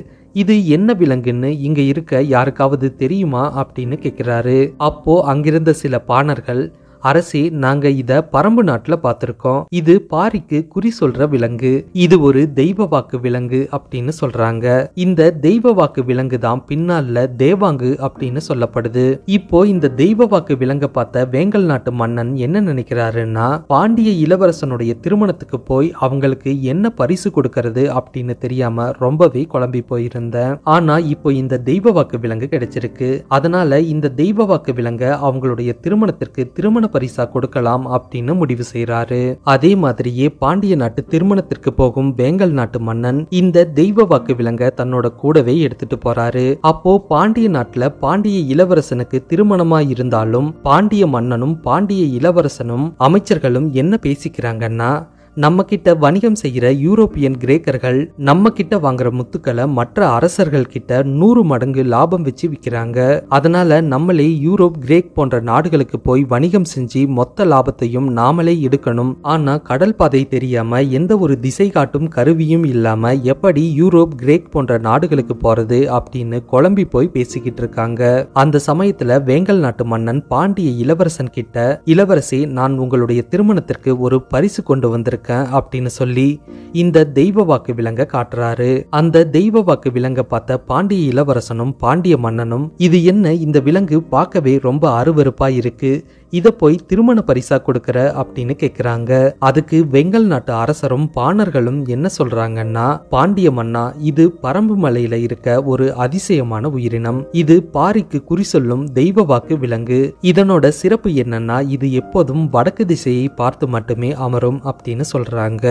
இது என்ன விலங்குன்னு இங்க இருக்க யாருக்காவது தெரியுமா அப்படின்னு கேக்குறாரு அப்போ அங்கிருந்த சில பாணர்கள் அரசே நாங்க இத பரம்பு நாட்டுல பாத்திருக்கோம் இது பாரிக்கு குறி சொல்ற விலங்கு இது ஒரு தெய்வ வாக்கு விலங்கு அப்படின்னு சொல்றாங்க இந்த தெய்வ வாக்கு விலங்கு தான் பின்னால தேவாங்கு அப்படின்னு சொல்லப்படுது இப்போ இந்த தெய்வ வாக்கு விலங்க பார்த்த வேங்கல் நாட்டு மன்னன் என்ன நினைக்கிறாருன்னா பாண்டிய இளவரசனுடைய திருமணத்துக்கு போய் அவங்களுக்கு என்ன பரிசு கொடுக்கறது அப்படின்னு தெரியாம ரொம்பவே குழம்பி போயிருந்தேன் ஆனா இப்போ இந்த தெய்வ வாக்கு விலங்கு கிடைச்சிருக்கு அதனால இந்த தெய்வ வாக்கு விலங்க அவங்களுடைய திருமணத்திற்கு திருமண பரிசா கொடுக்கலாம் அப்படின்னு முடிவு செய்யறாரு அதே மாதிரியே பாண்டிய நாட்டு திருமணத்திற்கு போகும் வேங்கல் நாட்டு மன்னன் இந்த தெய்வ வாக்கு விலங்க தன்னோட கூடவே எடுத்துட்டு போறாரு அப்போ பாண்டிய நாட்டுல பாண்டிய இளவரசனுக்கு திருமணமா இருந்தாலும் பாண்டிய மன்னனும் பாண்டிய இளவரசனும் அமைச்சர்களும் என்ன பேசிக்கிறாங்கன்னா நம்ம கிட்ட வணிகம் செய்கிற யூரோப்பியன் கிரேக்கர்கள் நம்ம கிட்ட வாங்குற முத்துக்களை மற்ற அரசர்கள் கிட்ட நூறு மடங்கு லாபம் வச்சு விற்கிறாங்க அதனால நம்மளே யூரோப் கிரேக் போன்ற நாடுகளுக்கு போய் வணிகம் செஞ்சு மொத்த லாபத்தையும் நாமளே எடுக்கணும் ஆனா கடல் பாதை தெரியாம எந்த ஒரு திசை காட்டும் கருவியும் இல்லாம எப்படி யூரோப் கிரேக் போன்ற நாடுகளுக்கு போறது அப்படின்னு குழம்பி போய் பேசிக்கிட்டு இருக்காங்க அந்த சமயத்துல வேங்கல் நாட்டு மன்னன் பாண்டிய இளவரசன் கிட்ட இளவரசி நான் உங்களுடைய திருமணத்திற்கு ஒரு பரிசு கொண்டு வந்திருக்கேன் இருக்கேன் அப்படின்னு சொல்லி இந்த தெய்வ வாக்கு விலங்க காட்டுறாரு அந்த தெய்வ வாக்கு விலங்க பார்த்த பாண்டிய இளவரசனும் பாண்டிய மன்னனும் இது என்ன இந்த விலங்கு பார்க்கவே ரொம்ப அருவறுப்பா இருக்கு இதை போய் திருமண பரிசா கொடுக்கற அப்படின்னு கேக்குறாங்க அதுக்கு வெங்கல் நாட்டு அரசரும் பாணர்களும் என்ன சொல்றாங்கன்னா பாண்டிய மன்னா இது பரம்பு மலையில இருக்க ஒரு அதிசயமான உயிரினம் இது பாரிக்கு குறி சொல்லும் தெய்வ வாக்கு விலங்கு இதனோட சிறப்பு என்னன்னா இது எப்போதும் வடக்கு திசையை பார்த்து மட்டுமே அமரும் அப்படின்னு சொல்றாங்க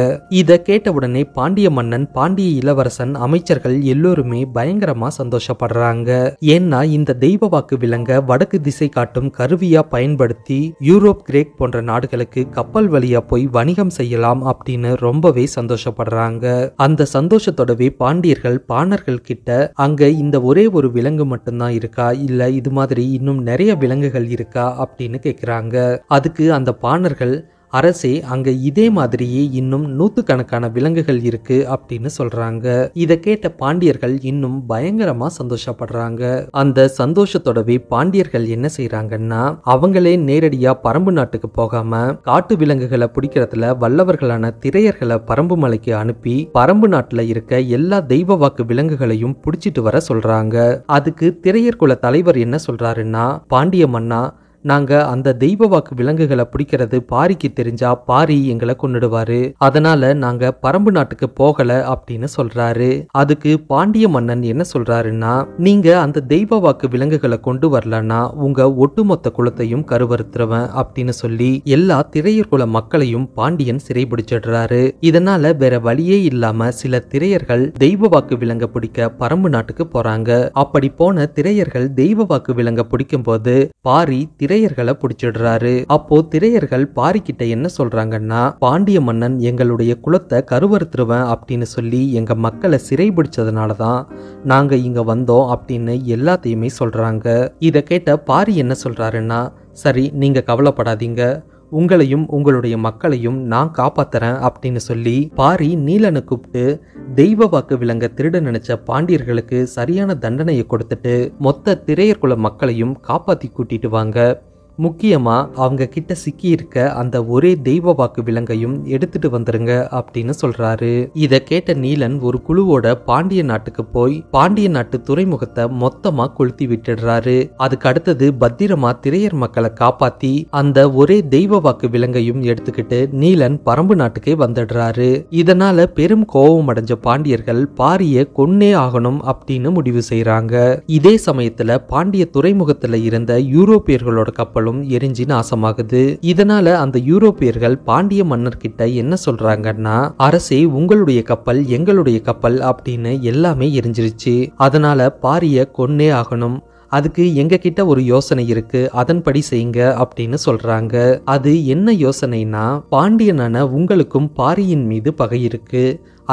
இத கேட்ட உடனே பாண்டிய மன்னன் பாண்டிய இளவரசன் அமைச்சர்கள் எல்லோருமே பயங்கரமா சந்தோஷப்படுறாங்க ஏன்னா இந்த தெய்வ வாக்கு விலங்க வடக்கு திசை காட்டும் கருவியா பயன்படுத்தி நடத்தி யூரோப் கிரேக் போன்ற நாடுகளுக்கு கப்பல் வழியா போய் வணிகம் செய்யலாம் அப்படின்னு ரொம்பவே சந்தோஷப்படுறாங்க அந்த சந்தோஷத்தோடவே பாண்டியர்கள் பாணர்கள் கிட்ட அங்க இந்த ஒரே ஒரு விலங்கு மட்டும்தான் இருக்கா இல்ல இது மாதிரி இன்னும் நிறைய விலங்குகள் இருக்கா அப்படின்னு கேக்குறாங்க அதுக்கு அந்த பாணர்கள் அரசே அங்க இதே மாதிரியே இன்னும் நூத்துக்கணக்கான விலங்குகள் இருக்கு அப்படின்னு சொல்றாங்க இதை கேட்ட பாண்டியர்கள் இன்னும் பயங்கரமா சந்தோஷப்படுறாங்க அந்த சந்தோஷத்தோடவே பாண்டியர்கள் என்ன செய்யறாங்கன்னா அவங்களே நேரடியா பரம்பு நாட்டுக்கு போகாம காட்டு விலங்குகளை பிடிக்கிறதுல வல்லவர்களான திரையர்களை பரம்பு மலைக்கு அனுப்பி பரம்பு நாட்டுல இருக்க எல்லா தெய்வ வாக்கு விலங்குகளையும் பிடிச்சிட்டு வர சொல்றாங்க அதுக்கு திரையர் குல தலைவர் என்ன சொல்றாருன்னா பாண்டிய மன்னா நாங்கள் அந்த தெய்வ வாக்கு விலங்குகளை பிடிக்கிறது பாரிக்கு தெரிஞ்சா பாரி எங்களை கொண்டுடுவாரு அதனால நாங்க பரம்பு நாட்டுக்கு போகல அப்படின்னு சொல்றாரு அதுக்கு பாண்டிய மன்னன் என்ன சொல்றாருன்னா நீங்க அந்த தெய்வ வாக்கு விலங்குகளை கொண்டு வரலன்னா உங்க ஒட்டுமொத்த குலத்தையும் கருவறுத்துருவன் அப்படின்னு சொல்லி எல்லா திரையர் குல மக்களையும் பாண்டியன் சிறைபிடிச்சிடுறாரு இதனால வேற வழியே இல்லாம சில திரையர்கள் தெய்வ வாக்கு விலங்க பிடிக்க பரம்பு நாட்டுக்கு போறாங்க அப்படி போன திரையர்கள் தெய்வ வாக்கு விலங்க பிடிக்கும் போது பாரி திரை திரையர்களை பிடிச்சிடுறாரு அப்போ திரையர்கள் பாரிக்கிட்ட என்ன சொல்றாங்கன்னா பாண்டிய மன்னன் எங்களுடைய குலத்தை கருவறுத்துருவேன் அப்படின்னு சொல்லி எங்க மக்களை சிறை பிடிச்சதுனால தான் நாங்க இங்க வந்தோம் அப்படின்னு எல்லாத்தையுமே சொல்றாங்க இதை கேட்ட பாரி என்ன சொல்றாருன்னா சரி நீங்க கவலைப்படாதீங்க உங்களையும் உங்களுடைய மக்களையும் நான் காப்பாத்துறேன் அப்படின்னு சொல்லி பாரி நீலனை கூப்பிட்டு தெய்வ வாக்கு விளங்க திருட நினைச்ச பாண்டியர்களுக்கு சரியான தண்டனையை கொடுத்துட்டு மொத்த திரையர்குல மக்களையும் காப்பாத்தி கூட்டிட்டு வாங்க முக்கியமாக அவங்க கிட்ட சிக்கி இருக்க அந்த ஒரே தெய்வ வாக்கு விலங்கையும் எடுத்துட்டு வந்துருங்க அப்படின்னு சொல்றாரு இதை கேட்ட நீலன் ஒரு குழுவோட பாண்டிய நாட்டுக்கு போய் பாண்டிய நாட்டு துறைமுகத்தை மொத்தமா கொளுத்தி விட்டுடுறாரு அதுக்கு அடுத்தது பத்திரமா திரையர் மக்களை காப்பாத்தி அந்த ஒரே தெய்வ வாக்கு விலங்கையும் எடுத்துக்கிட்டு நீலன் பரம்பு நாட்டுக்கே வந்துடுறாரு இதனால பெரும் கோபம் அடைஞ்ச பாண்டியர்கள் பாரிய கொன்னே ஆகணும் அப்படின்னு முடிவு செய்யறாங்க இதே சமயத்துல பாண்டிய துறைமுகத்துல இருந்த யூரோப்பியர்களோட கப்பல் கட்டிடங்களும் எரிஞ்சு நாசமாகுது இதனால அந்த யூரோப்பியர்கள் பாண்டிய மன்னர் கிட்ட என்ன சொல்றாங்கன்னா அரசே உங்களுடைய கப்பல் எங்களுடைய கப்பல் அப்படின்னு எல்லாமே எரிஞ்சிருச்சு அதனால பாரிய கொன்னே ஆகணும் அதுக்கு எங்க கிட்ட ஒரு யோசனை இருக்கு அதன்படி செய்யுங்க அப்படின்னு சொல்றாங்க அது என்ன யோசனைனா பாண்டியனான உங்களுக்கும் பாரியின் மீது பகை இருக்கு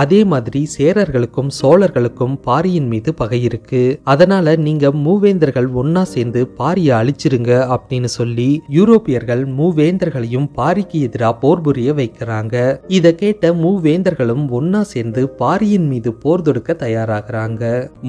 அதே மாதிரி சேரர்களுக்கும் சோழர்களுக்கும் பாரியின் மீது பகை இருக்கு அதனால நீங்க மூவேந்தர்கள் ஒன்னா சேர்ந்து பாரிய அழிச்சிருங்க அப்படின்னு சொல்லி யூரோப்பியர்கள் மூவேந்தர்களையும் பாரிக்கு எதிராக போர் புரிய வைக்கிறாங்க இதை கேட்ட மூவேந்தர்களும் ஒன்னா சேர்ந்து பாரியின் மீது போர் தொடுக்க தயாராகிறாங்க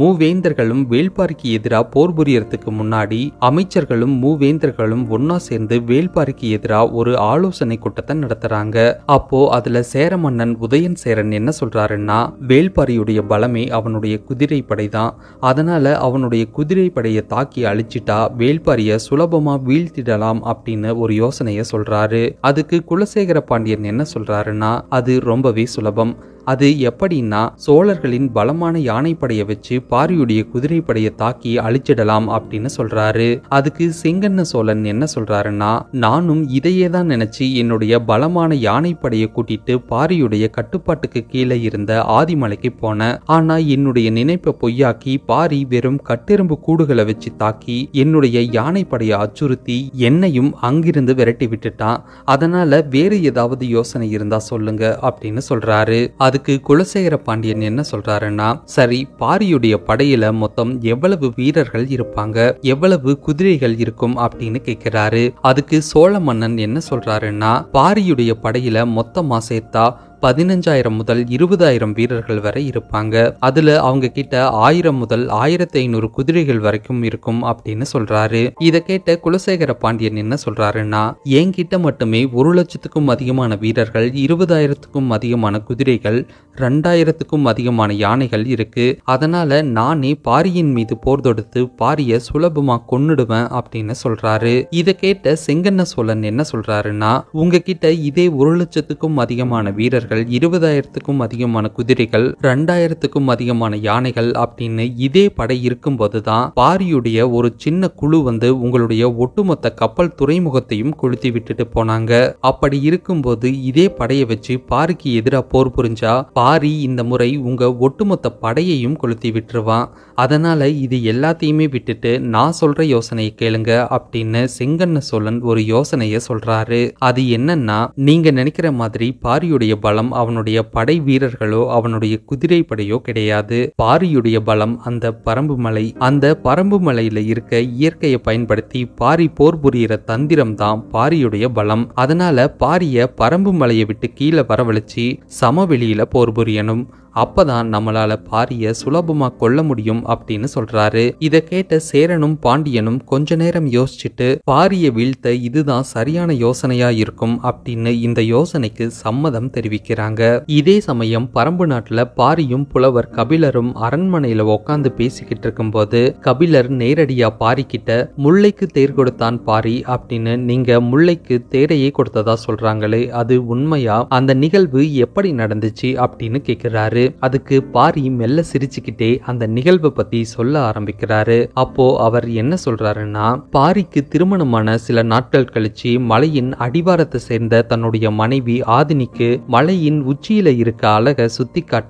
மூவேந்தர்களும் வேள்பாரிக்கு எதிராக போர் புரியறதுக்கு முன்னாடி அமைச்சர்களும் மூவேந்தர்களும் ஒன்னா சேர்ந்து வேள்பாரிக்கு எதிராக ஒரு ஆலோசனை கூட்டத்தை நடத்துறாங்க அப்போ அதுல சேர மன்னன் உதயன் சேரன் என்ன சொல்ற சொல்கிறாருன்னா வேல்பாரியுடைய பலமே அவனுடைய குதிரைப்படை தான் அதனால அவனுடைய குதிரைப்படையை தாக்கி அழிச்சிட்டா வேல்பாரியை சுலபமாக வீழ்த்திடலாம் அப்படின்னு ஒரு யோசனையை சொல்கிறாரு அதுக்கு குலசேகர பாண்டியன் என்ன சொல்றாருன்னா அது ரொம்பவே சுலபம் அது எப்படின்னா சோழர்களின் பலமான யானைப்படையை வச்சு பாரியுடைய குதிரைப்படையை தாக்கி அழிச்சிடலாம் அப்படின்னு சொல்றாரு அதுக்கு செங்கன்ன சோழன் என்ன சொல்றாருன்னா நானும் இதையே தான் நினைச்சு என்னுடைய பலமான யானைப்படையை கூட்டிட்டு பாரியுடைய கட்டுப்பாட்டுக்கு கீழே இருந்த ஆதிமலைக்கு போனேன் ஆனா என்னுடைய நினைப்பை பொய்யாக்கி பாரி வெறும் கட்டெரும்பு கூடுகளை வச்சு தாக்கி என்னுடைய யானைப்படையை அச்சுறுத்தி என்னையும் அங்கிருந்து விரட்டி விட்டுட்டான் அதனால வேறு ஏதாவது யோசனை இருந்தா சொல்லுங்க அப்படின்னு சொல்றாரு அதுக்கு குலசேகர பாண்டியன் என்ன சொல்றாருன்னா சரி பாரியுடைய படையில மொத்தம் எவ்வளவு வீரர்கள் இருப்பாங்க எவ்வளவு குதிரைகள் இருக்கும் அப்படின்னு கேட்கிறாரு அதுக்கு சோழ மன்னன் என்ன சொல்றாருன்னா பாரியுடைய படையில மொத்தமா சேர்த்தா பதினஞ்சாயிரம் முதல் இருபதாயிரம் வீரர்கள் வரை இருப்பாங்க அதுல அவங்க கிட்ட ஆயிரம் முதல் ஆயிரத்தி ஐநூறு குதிரைகள் வரைக்கும் இருக்கும் அப்படின்னு சொல்றாரு இதை கேட்ட குலசேகர பாண்டியன் என்ன சொல்றாருன்னா என்கிட்ட மட்டுமே ஒரு லட்சத்துக்கும் அதிகமான வீரர்கள் இருபதாயிரத்துக்கும் அதிகமான குதிரைகள் ரெண்டாயிரத்துக்கும் அதிகமான யானைகள் இருக்கு அதனால நானே பாரியின் மீது போர் தொடுத்து பாரிய சுலபமா கொன்னுடுவேன் அப்படின்னு சொல்றாரு இதை கேட்ட செங்கன்ன சோழன் என்ன சொல்றாருன்னா உங்ககிட்ட இதே ஒரு லட்சத்துக்கும் அதிகமான வீரர்கள் குதிரைகள் இருபதாயிரத்துக்கும் அதிகமான குதிரைகள் ரெண்டாயிரத்துக்கும் அதிகமான யானைகள் அப்படின்னு இதே படை இருக்கும்போது தான் பாரியுடைய ஒரு சின்ன குழு வந்து உங்களுடைய ஒட்டுமொத்த கப்பல் துறைமுகத்தையும் கொளுத்தி விட்டுட்டு போனாங்க அப்படி இருக்கும்போது இதே படையை வச்சு பாரிக்கு எதிராக போர் புரிஞ்சா பாரி இந்த முறை உங்க ஒட்டுமொத்த படையையும் கொளுத்தி விட்டுருவான் அதனால இது எல்லாத்தையுமே விட்டுட்டு நான் சொல்ற யோசனையை கேளுங்க அப்படின்னு செங்கண்ண சோழன் ஒரு யோசனையை சொல்றாரு அது என்னன்னா நீங்க நினைக்கிற மாதிரி பாரியுடைய பலம் பலம் அவனுடைய படை வீரர்களோ அவனுடைய குதிரை படையோ கிடையாது பாரியுடைய பலம் அந்த பரம்பு மலை அந்த பரம்பு மலையில இருக்க இயற்கையை பயன்படுத்தி பாரி போர் புரியிற தந்திரம் தான் பாரியுடைய பலம் அதனால பாரிய பரம்பு மலையை விட்டு கீழே வரவழைச்சு சமவெளியில போர் புரியணும் அப்பதான் நம்மளால பாரிய சுலபமா கொல்ல முடியும் அப்படின்னு சொல்றாரு இதை கேட்ட சேரனும் பாண்டியனும் கொஞ்ச நேரம் யோசிச்சுட்டு பாரிய வீழ்த்த இதுதான் சரியான யோசனையா இருக்கும் அப்படின்னு இந்த யோசனைக்கு சம்மதம் தெரிவிக்கிறாங்க இதே சமயம் பரம்பு நாட்டுல பாரியும் புலவர் கபிலரும் அரண்மனையில உக்காந்து பேசிக்கிட்டு போது கபிலர் நேரடியா பாரி கிட்ட முல்லைக்கு தேர் கொடுத்தான் பாரி அப்படின்னு நீங்க முல்லைக்கு தேரையே கொடுத்ததா சொல்றாங்களே அது உண்மையா அந்த நிகழ்வு எப்படி நடந்துச்சு அப்படின்னு கேக்குறாரு அதுக்கு பாரி மெல்ல சிரிச்சுக்கிட்டே அந்த நிகழ்வை பத்தி சொல்ல ஆரம்பிக்கிறாரு அப்போ அவர் என்ன சொல்றாருன்னா பாரிக்கு திருமணமான சில நாட்கள் கழிச்சு மலையின் அடிவாரத்தை சேர்ந்த தன்னுடைய மனைவி ஆதினிக்கு மலையின் உச்சியில இருக்க அழக சுத்தி காட்ட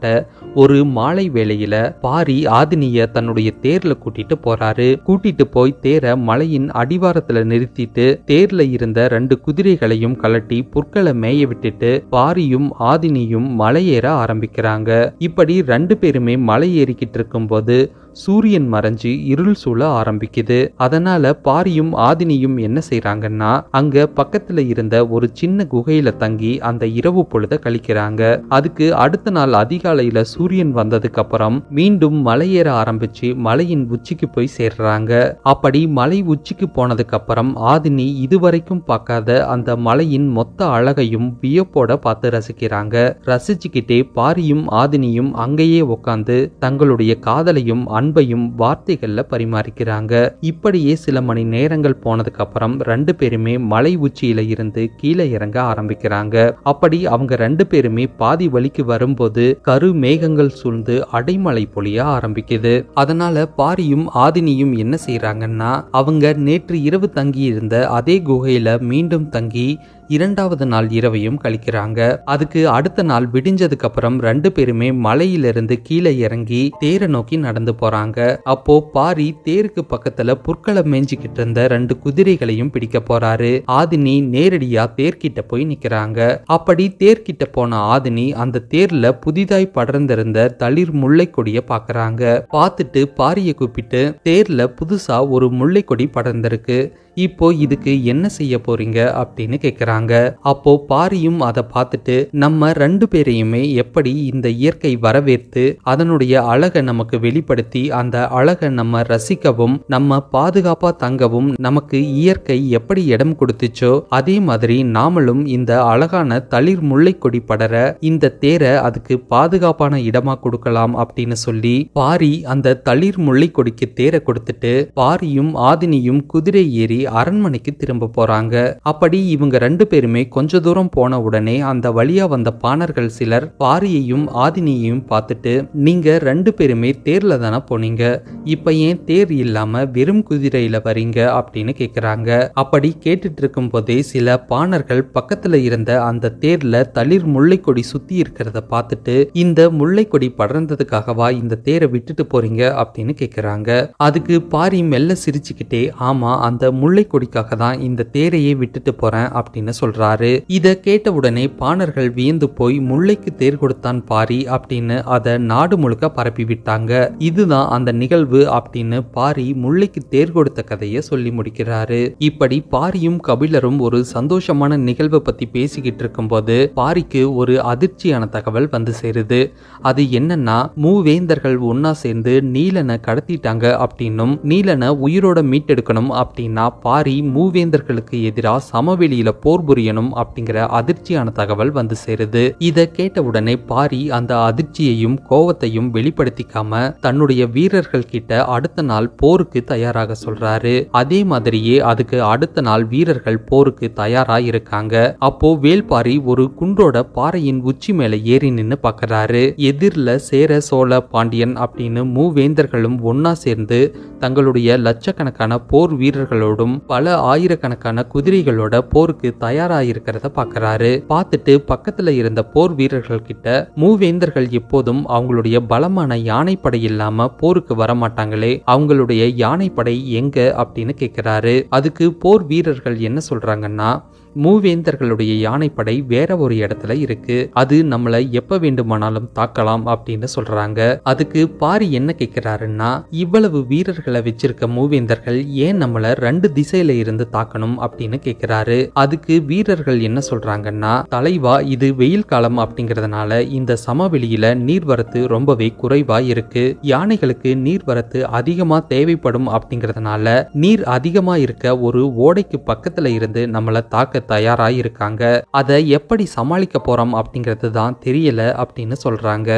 ஒரு மாலை வேளையில பாரி ஆதினிய தன்னுடைய தேர்ல கூட்டிட்டு போறாரு கூட்டிட்டு போய் தேர மலையின் அடிவாரத்துல நிறுத்திட்டு தேர்ல இருந்த ரெண்டு குதிரைகளையும் கலட்டி புற்களை மேய விட்டுட்டு பாரியும் ஆதினியும் மலையேற ஆரம்பிக்கிறாங்க இப்படி ரெண்டு பேருமே மலை ஏறிக்கிட்டு இருக்கும்போது சூரியன் மறைஞ்சு இருள் சூழ ஆரம்பிக்குது அதனால பாரியும் ஆதினியும் என்ன செய்யறாங்கன்னா அங்க பக்கத்துல இருந்த ஒரு சின்ன குகையில தங்கி அந்த இரவு பொழுத கழிக்கிறாங்க அதுக்கு அடுத்த நாள் அதிகாலையில சூரியன் வந்ததுக்கு அப்புறம் மீண்டும் மலையேற ஆரம்பிச்சு மலையின் உச்சிக்கு போய் சேர்றாங்க அப்படி மலை உச்சிக்கு போனதுக்கு அப்புறம் ஆதினி இதுவரைக்கும் பார்க்காத அந்த மலையின் மொத்த அழகையும் வியப்போட பார்த்து ரசிக்கிறாங்க ரசிச்சுக்கிட்டே பாரியும் ஆதினியும் அங்கேயே உட்காந்து தங்களுடைய காதலையும் அன்பையும் வார்த்தைகள்ல பரிமாறிக்கிறாங்க இப்படியே சில மணி நேரங்கள் போனதுக்கு அப்புறம் ரெண்டு பேருமே மலை உச்சியில இருந்து கீழே இறங்க ஆரம்பிக்கிறாங்க அப்படி அவங்க ரெண்டு பேருமே பாதி வழிக்கு வரும்போது கரு மேகங்கள் சூழ்ந்து அடைமலை பொழிய ஆரம்பிக்குது அதனால பாரியும் ஆதினியும் என்ன செய்யறாங்கன்னா அவங்க நேற்று இரவு தங்கி இருந்த அதே குகையில மீண்டும் தங்கி இரண்டாவது நாள் இரவையும் கழிக்கிறாங்க அதுக்கு அடுத்த நாள் விடிஞ்சதுக்கு அப்புறம் ரெண்டு பேருமே மலையிலிருந்து கீழே இறங்கி தேரை நோக்கி நடந்து போறாங்க அப்போ பாரி தேருக்கு பக்கத்துல புற்களை மேஞ்சிக்கிட்டு இருந்த ரெண்டு குதிரைகளையும் பிடிக்க போறாரு ஆதினி நேரடியா தேர்கிட்ட போய் நிக்கிறாங்க அப்படி தேர்கிட்ட போன ஆதினி அந்த தேர்ல புதிதாய் படர்ந்திருந்த தளிர் முல்லை கொடிய பாக்குறாங்க பார்த்துட்டு பாரிய கூப்பிட்டு தேர்ல புதுசா ஒரு முல்லை கொடி படர்ந்திருக்கு இப்போ இதுக்கு என்ன செய்ய போறீங்க அப்படின்னு கேட்குறாங்க அப்போ பாரியும் அதை பார்த்துட்டு நம்ம ரெண்டு பேரையுமே எப்படி இந்த இயற்கை வரவேற்று அதனுடைய அழகை நமக்கு வெளிப்படுத்தி அந்த அழகை நம்ம ரசிக்கவும் நம்ம பாதுகாப்பா தங்கவும் நமக்கு இயற்கை எப்படி இடம் கொடுத்துச்சோ அதே மாதிரி நாமளும் இந்த அழகான தளிர் முல்லை கொடி படர இந்த தேரை அதுக்கு பாதுகாப்பான இடமா கொடுக்கலாம் அப்படின்னு சொல்லி பாரி அந்த தளிர் முல்லை கொடிக்கு தேரை கொடுத்துட்டு பாரியும் ஆதினியும் குதிரை ஏறி அரண்மனைக்கு திரும்ப போறாங்க அப்படி இவங்க ரெண்டு பேருமே கொஞ்ச தூரம் போன உடனே அந்த வழியா வந்த பாணர்கள் சிலர் பாரியையும் ஆதினியையும் பார்த்துட்டு நீங்க ரெண்டு பேருமே தேர்ல தானே போனீங்க இப்ப ஏன் தேர் இல்லாம வெறும் குதிரையில வரீங்க அப்படின்னு கேக்குறாங்க அப்படி கேட்டுட்டு இருக்கும் போதே சில பாணர்கள் பக்கத்துல இருந்த அந்த தேர்ல தளிர் முல்லைக்கொடி சுத்தி இருக்கிறத பார்த்துட்டு இந்த முல்லைக்கொடி படர்ந்ததுக்காகவா இந்த தேரை விட்டுட்டு போறீங்க அப்படின்னு கேக்குறாங்க அதுக்கு பாரி மெல்ல சிரிச்சுக்கிட்டே ஆமா அந்த முள் முல்லை கொடிக்காக தான் இந்த தேரையே விட்டுட்டு போறேன் அப்படின்னு சொல்றாரு இதை கேட்ட உடனே பாணர்கள் வியந்து போய் முல்லைக்கு தேர் கொடுத்தான் பாரி அப்படின்னு அதை நாடு முழுக்க பரப்பி விட்டாங்க இதுதான் அந்த நிகழ்வு அப்படின்னு பாரி முல்லைக்கு தேர் கொடுத்த கதையை சொல்லி முடிக்கிறாரு இப்படி பாரியும் கபிலரும் ஒரு சந்தோஷமான நிகழ்வை பத்தி பேசிக்கிட்டு போது பாரிக்கு ஒரு அதிர்ச்சியான தகவல் வந்து சேருது அது என்னன்னா மூவேந்தர்கள் ஒன்னா சேர்ந்து நீலனை கடத்திட்டாங்க அப்படின்னும் நீலனை உயிரோட மீட்டெடுக்கணும் அப்படின்னா பாரி மூவேந்தர்களுக்கு எதிராக சமவெளியில போர் புரியணும் அப்படிங்கிற அதிர்ச்சியான தகவல் வந்து சேருது இதை கேட்டவுடனே பாரி அந்த அதிர்ச்சியையும் கோவத்தையும் வெளிப்படுத்திக்காம தன்னுடைய வீரர்கள் கிட்ட அடுத்த நாள் போருக்கு தயாராக சொல்றாரு அதே மாதிரியே அதுக்கு அடுத்த நாள் வீரர்கள் போருக்கு தயாரா இருக்காங்க அப்போ வேல்பாரி ஒரு குன்றோட பாறையின் உச்சி மேல ஏறி நின்னு பாக்குறாரு எதிரில் சேர சோழ பாண்டியன் அப்படின்னு மூவேந்தர்களும் ஒன்னா சேர்ந்து தங்களுடைய லட்சக்கணக்கான போர் வீரர்களோடும் பல ஆயிரக்கணக்கான குதிரைகளோட போருக்கு தயாராயிருக்கிறத பாக்குறாரு பார்த்துட்டு பக்கத்துல இருந்த போர் வீரர்கள் கிட்ட மூவேந்தர்கள் எப்போதும் அவங்களுடைய பலமான யானைப்படை இல்லாம போருக்கு வரமாட்டாங்களே அவங்களுடைய யானைப்படை எங்க அப்படின்னு கேட்கிறாரு அதுக்கு போர் வீரர்கள் என்ன சொல்றாங்கன்னா மூவேந்தர்களுடைய யானைப்படை வேற ஒரு இடத்துல இருக்கு அது நம்மள எப்ப வேண்டுமானாலும் தாக்கலாம் அப்படின்னு சொல்றாங்க அதுக்கு பாரி என்ன கேக்குறாருன்னா இவ்வளவு வீரர்களை வச்சிருக்க மூவேந்தர்கள் ஏன் நம்மள ரெண்டு திசையில இருந்து தாக்கணும் அப்படின்னு கேக்குறாரு அதுக்கு வீரர்கள் என்ன சொல்றாங்கன்னா தலைவா இது வெயில் காலம் அப்படிங்கறதுனால இந்த சமவெளியில நீர்வரத்து ரொம்பவே குறைவா இருக்கு யானைகளுக்கு நீர்வரத்து அதிகமா தேவைப்படும் அப்படிங்கறதுனால நீர் அதிகமா இருக்க ஒரு ஓடைக்கு பக்கத்துல இருந்து நம்மள தாக்க தயாராக இருக்காங்க அதை எப்படி சமாளிக்க போறோம் அப்படிங்கிறது தான் தெரியல அப்படின்னு சொல்றாங்க